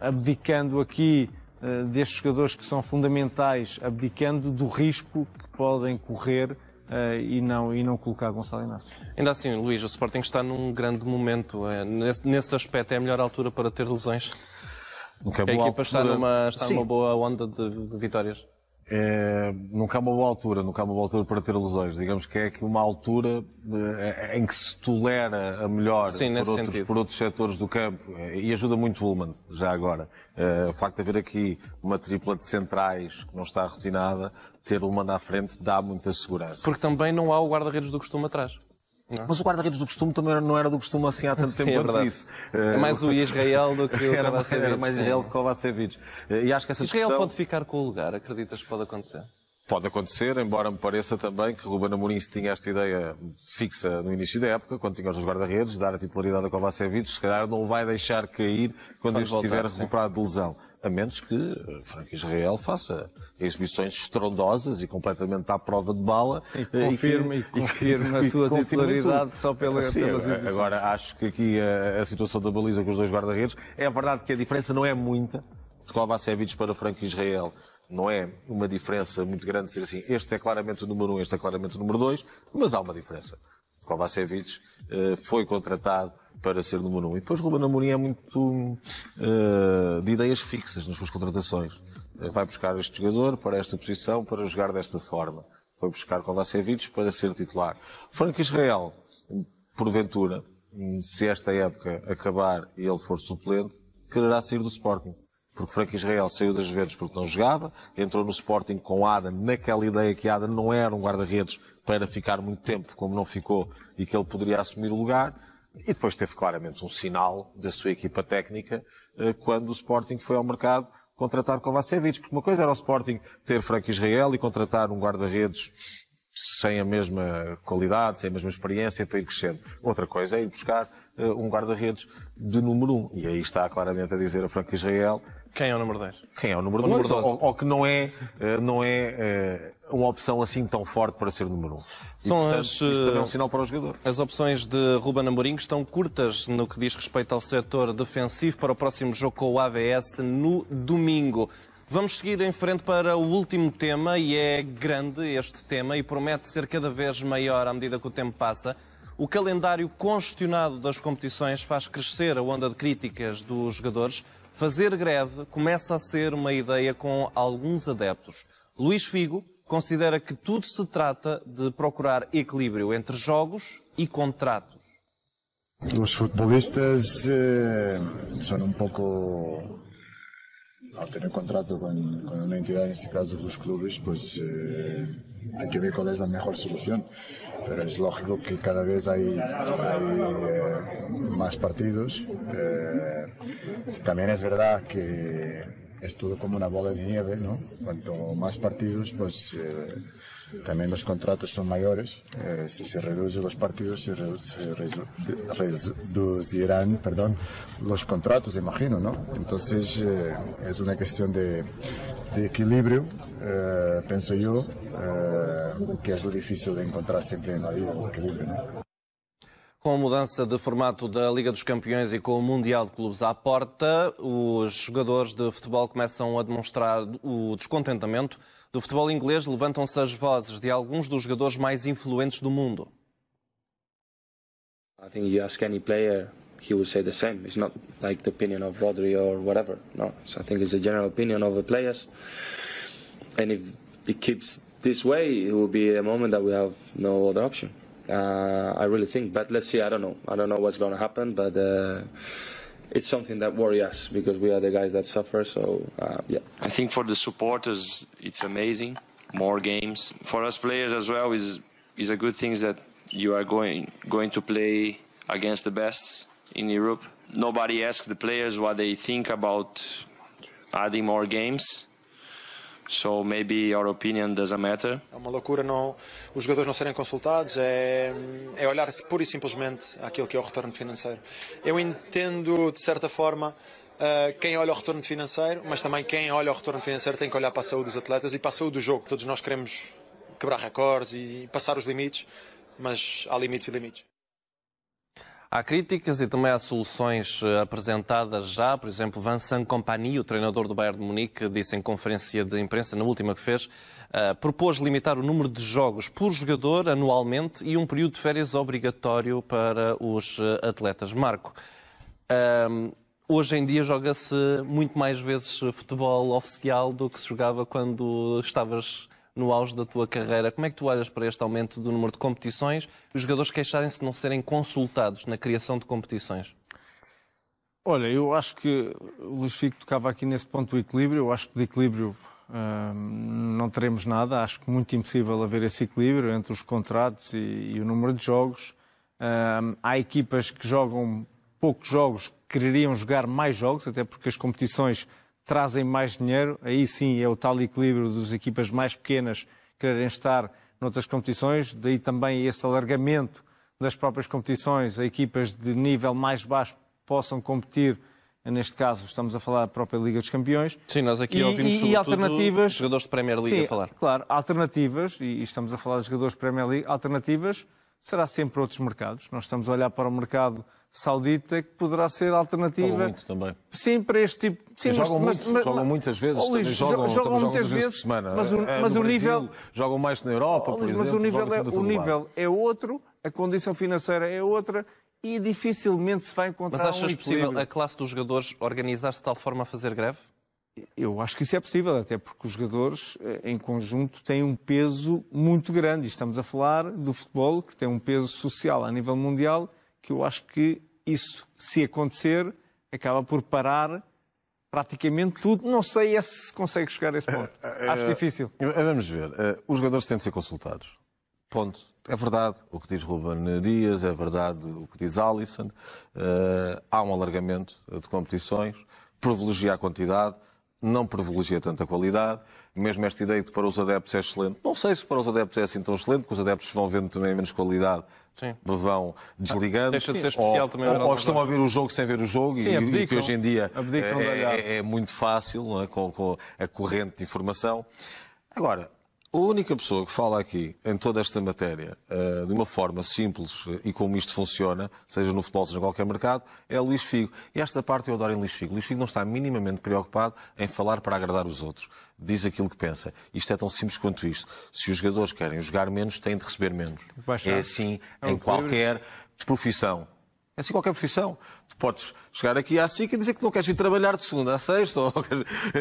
abdicando aqui eh, destes jogadores que são fundamentais, abdicando do risco que podem correr Uh, e, não, e não colocar Gonçalo Inácio. Ainda assim, Luís, o Sporting está num grande momento. É, nesse, nesse, aspecto, é a melhor altura para ter lesões? Nunca é a equipa altura... está numa, está numa boa onda de, de vitórias. Eh, nunca há é uma boa altura, nunca há é uma boa altura para ter lesões. Digamos que é que uma altura eh, em que se tolera a melhor Sim, por, outros, por, outros, setores do campo uh, e ajuda muito o Ullman, já agora. o facto de haver aqui uma tripla de centrais que não está rotinada, ter o Ullman à frente dá muita segurança. Porque também não há o guarda-redes do costume atrás. Não. Mas o guarda-redes do costume também não era do costume assim há tanto Sim, tempo é quanto isso. Eh, é mais o Israel do que o era, Kovacevic. Era mais Israel que Kovacevic. Eh, e acho que essa Israel discussão... pode ficar com o lugar, acreditas que pode acontecer? Pode acontecer, embora me pareça também que Ruben Amorim se tinha esta ideia fixa no início da época, quando tinha os guarda-redes, dar a titularidade a Kovacevic, se calhar não vai deixar cair quando Pode estiver voltar, recuperado de lesão a menos que Franco Israel faça exibições estrondosas e completamente à prova de bala. Sim, eh, confirme, e que, e confirme a sua titularidade só pela, ah, Sim, pelas exibições. Agora, acho que aqui a, a situação da baliza com os dois guarda-redes, é verdade que a diferença não é muita de Evites para Franco Israel não é uma diferença muito grande ser assim, este é claramente o número um, este é claramente o número dois mas há uma diferença. Kovacevic uh, foi contratado para ser número um. E depois Ruben Amorim é muito uh, de ideias fixas nas suas contratações. Eh, vai buscar este jogador para esta posição, para jogar desta forma. Foi buscar Kovacevic para ser titular. Frank Israel, porventura, se esta época acabar e ele for suplente, quererá sair do Sporting. Porque Frank Israel saiu das Juventus porque não jogava, entrou no Sporting com Adam, naquela ideia que Adam não era um guarda-redes para ficar muito tempo, como não ficou, e que ele poderia assumir o lugar e depois teve claramente um sinal da sua equipa técnica eh, quando o Sporting foi ao mercado contratar Kovacevic, porque uma coisa era o Sporting ter Franco Israel e contratar um guarda-redes sem a mesma qualidade, sem a mesma experiência para ir crescendo. Outra coisa é ir buscar eh, um guarda-redes de número um. E aí está claramente a dizer a Franco Israel. Quem é o número 10? Quem é o número 2? Ou, ou, que não é, eh, não é uma opção assim tão forte para ser o número um. E, São portanto, as, isto também é um eh, sinal para o jogador. As opções de Ruben Amorim estão curtas no que diz respeito ao setor defensivo para o próximo jogo com o AVS no domingo. Vamos seguir em frente para o último tema, e é grande este tema, e promete ser cada vez maior à medida que o tempo passa. O calendário congestionado das competições faz crescer a onda de críticas dos jogadores. Fazer greve começa a ser uma ideia com alguns adeptos. Luís Figo considera que tudo se trata de procurar equilíbrio entre jogos e contratos. Os futebolistas eh, são um pouco. Ao ter um contrato com, com uma entidade, nesse caso os clubes, pois eh, hay que ver cuál es é la mejor solución. Pero es é lógico que cada vez hay, hay eh, más partidos. Eh, también es é verdad que es todo como una bola de nieve, ¿no? Cuanto más partidos, pues eh, también los contratos son mayores. Eh, si se reducen los partidos, se, reducirán perdón, los contratos, imagino, ¿no? Entonces eh, es una cuestión de, equilibrio, pienso yo, que es lo difícil de encontrar siempre en la vida, el equilibrio, ¿no? Com a mudança de formato da Liga dos Campeões e com o Mundial de Clubes à porta, os jogadores de futebol começam a demonstrar o descontentamento. Do futebol inglês levantam-se as vozes de alguns dos jogadores mais influentes do mundo. I think you ask any player, he will say the same. It's not like the opinion of Rodri or whatever. No, so I think it's a general opinion of the players. And if it keeps this way, it will be a moment that we have no other option. Uh, I really think. But let's see. I don't know. I don't know what's going to happen, but uh, it's something that worries us because we are the guys that suffer. So uh, yeah. I think for the supporters, it's amazing. More games for us players as well is is a good thing that you are going going to play against the best in Europe. Nobody asks the players what they think about adding more games So maybe opinion doesn't matter. É uma loucura não, os jogadores não serem consultados, é, é olhar pura e simplesmente aquilo que é o retorno financeiro. Eu entendo, de certa forma, Uh, quem olha o retorno financeiro, mas também quem olha o retorno financeiro tem que olhar para a saúde dos atletas e para a saúde do jogo. Todos nós queremos quebrar recordes e passar os limites, mas há limites e limites. Há críticas e também há soluções eh, apresentadas já. Por exemplo, Vincent Compagnie, o treinador do Bayern de Munique, disse em conferência de imprensa, na última que fez, uh, propôs limitar o número de jogos por jogador anualmente e um período de férias obrigatório para os eh, atletas. Marco, uh, hoje em dia joga-se muito mais vezes futebol oficial do que se jogava quando estavas no auge da tua carreira. Como é que tu olhas para este aumento do número de competições e os jogadores queixarem-se de não serem consultados na criação de competições? Olha, eu acho que o Luís Fico tocava aqui nesse ponto do equilíbrio. Eu acho que de equilíbrio hum, não teremos nada. Acho que muito impossível haver esse equilíbrio entre os contratos e, e o número de jogos. Hum, há equipas que jogam poucos jogos, que quereriam jogar mais jogos, até porque as competições trazem mais dinheiro, aí sim é o tal equilíbrio das equipas mais pequenas quererem estar noutras competições, daí também esse alargamento das próprias competições a equipas de nível mais baixo possam competir. Neste caso, estamos a falar da própria Liga dos Campeões. Sim, nós aqui e, ouvimos e, alternativas, jogadores de Premier League sim, a falar. Claro, alternativas, e estamos a falar de jogadores de Premier League, alternativas será sempre outros mercados. Nós estamos a olhar para o mercado saudita que poderá ser alternativa. Jogam muito também. Sim, para este tipo. Sim, mas, jogam, mas, muito, mas, jogam muitas vezes. Oh, jogam, jogam muitas vezes, vezes semana. Mas o, é, mas o nível. Jogam mais na Europa, oh, por exemplo. Mas o nível, é, o nível é outro, a condição financeira é outra e dificilmente se vai encontrar. Mas achas um possível a classe dos jogadores organizar-se de tal forma a fazer greve? Eu acho que isso é possível, até porque os jogadores, eh, em conjunto, têm um peso muito grande. Estamos a falar do futebol, que tem um peso social a nível mundial, que eu acho que isso, se acontecer, acaba por parar praticamente tudo. Não sei é se consegue chegar a esse ponto. Eh, eh, acho difícil. Vamos ver. Os jogadores têm de ser consultados. Ponto. É verdade o que diz Ruben Dias, é verdade o que diz Alisson. há um alargamento de competições, privilegia a quantidade não privilegia tanta qualidade. Mesmo esta ideia de que para os adeptos é excelente. Não sei se para os adeptos é assim tão excelente, porque os adeptos vão vendo também menos qualidade, Sim. vão ah, desligando. Deixa de ser especial ou, também. Ou, gostam estão a ver o jogo sem ver o jogo, Sim, e, abdicam, e que hoje em dia é, é, é, muito fácil, é? com, com a corrente de informação. Agora, a única pessoa que fala aqui em toda esta matéria eh, de uma forma simples eh, e como isto funciona, seja no futebol, seja em qualquer mercado, é Luís Figo. E esta parte eu adoro em Luís Figo. Luís Figo não está minimamente preocupado em falar para agradar os outros. Diz aquilo que pensa. Isto é tão simples quanto isto. Se os jogadores querem jogar menos, têm de receber menos. Baixar. É assim é um em qualquer livre. profissão. É assim qualquer profissão. Tu podes chegar aqui à SIC e dizer que não queres vir trabalhar de segunda a sexta ou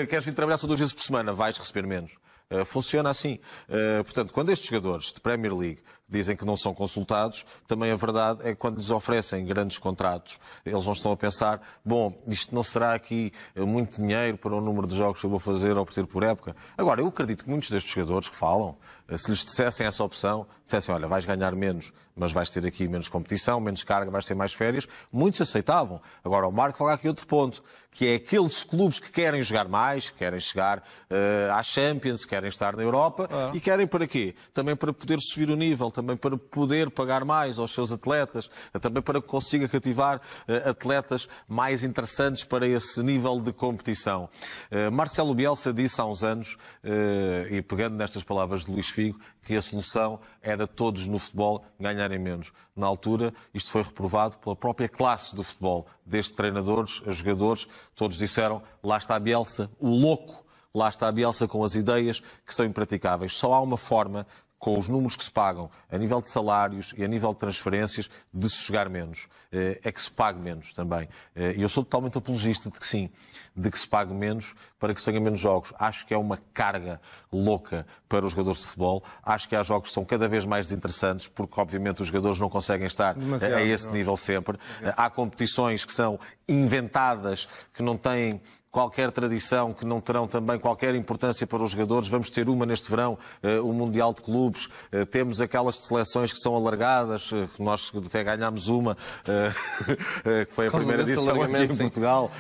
queres vir trabalhar só duas vezes por semana. Vais receber menos. Eh, funciona assim. Eh, portanto, quando estes jogadores de Premier League dizem que não são consultados, também a verdade é que quando lhes oferecem grandes contratos, eles não estão a pensar, bom, isto não será aqui eh, muito dinheiro para o número de jogos que eu vou fazer ou obter por época. Agora, eu acredito que muitos destes jogadores que falam, eh, se lhes dissessem essa opção, dissessem, olha, vais ganhar menos, mas vais ter aqui menos competição, menos carga, vais ter mais férias, muitos aceitavam. Agora, o Marco fala aqui outro ponto, que é aqueles clubes que querem jogar mais, querem chegar uh, à Champions, querem estar na Europa, ah. e querem para quê? Também para poder subir o nível, também para poder pagar mais aos seus atletas, também para que consiga cativar eh, atletas mais interessantes para esse nível de competição. Eh, Marcelo Bielsa disse há uns anos, eh, e pegando nestas palavras de Luís Figo, que a solução era todos no futebol ganharem menos. Na altura, isto foi reprovado pela própria classe do futebol, desde treinadores a jogadores, todos disseram: lá está a Bielsa, o louco. Lá está a Bielsa com as ideias que são impraticáveis. Só há uma forma com os números que se pagam a nível de salários e a nível de transferências, de se jogar menos. Eh, é que se pague menos também. Eh, e eu sou totalmente apologista de que sim, de que se pague menos para que se tenha menos jogos. Acho que é uma carga louca para os jogadores de futebol. Acho que há jogos que são cada vez mais desinteressantes, porque obviamente os jogadores não conseguem estar Demasiado, a esse é? nível sempre. Há competições que são inventadas, que não têm qualquer tradição, que não terão também qualquer importância para os jogadores. Vamos ter uma neste verão, eh, o Mundial de Clubes. Eh, temos aquelas seleções que são alargadas, eh, que nós até ganhámos uma, que foi a primeira edição aqui em sim. Portugal.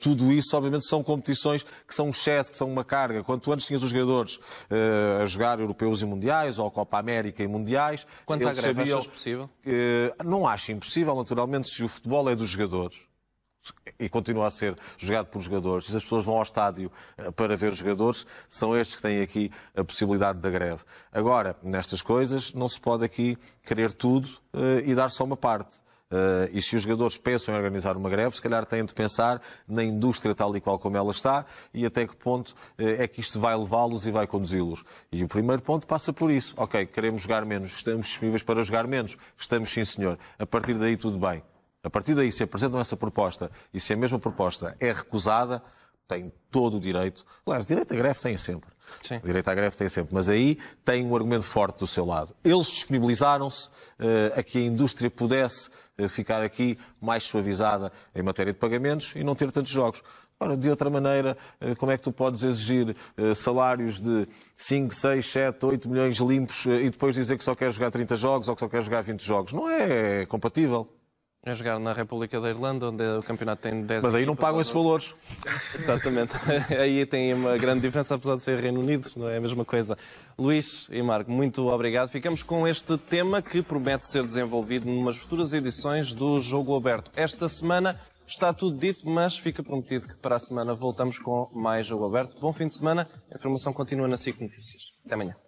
Tudo isso, obviamente, são competições que são um excesso, que são uma carga. Quanto antes tinhas os jogadores a jogar europeus e mundiais, ou Copa América e mundiais... Quanto à greve, sabiam... achas possível? Não acho impossível, naturalmente, se o futebol é dos jogadores e continua a ser jogado por jogadores, se as pessoas vão ao estádio eh, para ver os jogadores, são estes que têm aqui a possibilidade da greve. Agora, nestas coisas, não se pode aqui querer tudo eh, e dar só uma parte. Uh, e se os jogadores pensam em organizar uma greve, se calhar têm de pensar na indústria tal e qual como ela está e até que ponto uh, é que isto vai levá-los e vai conduzi-los. E o primeiro ponto passa por isso. Ok, queremos jogar menos, estamos disponíveis para jogar menos, estamos sim senhor. A partir daí tudo bem. A partir daí, se apresentam essa proposta e se a mesma proposta é recusada, tem todo o direito. Claro, direito à greve tem sempre. Sim. Direito à greve tem sempre. Mas aí tem um argumento forte do seu lado. Eles disponibilizaram-se uh, a que a indústria pudesse uh, ficar aqui mais suavizada em matéria de pagamentos e não ter tantos jogos. Ora, de outra maneira, eh, como é que tu podes exigir salários de 5, 6, 7, 8 milhões limpos e depois dizer que só quer jogar 30 jogos ou que só quer jogar 20 jogos? Não é compatível. A jogar na República da Irlanda, onde o campeonato tem 10 Mas aí não pagam esses valores. Exatamente. aí tem uma grande diferença, apesar de ser Reino Unido, não é a mesma coisa. Luís e Marco, muito obrigado. Ficamos com este tema que promete ser desenvolvido numas futuras edições do Jogo Aberto. Esta semana está tudo dito, mas fica prometido que para a semana voltamos com mais Jogo Aberto. Bom fim de semana. A informação continua na SIC Notícias. Até amanhã.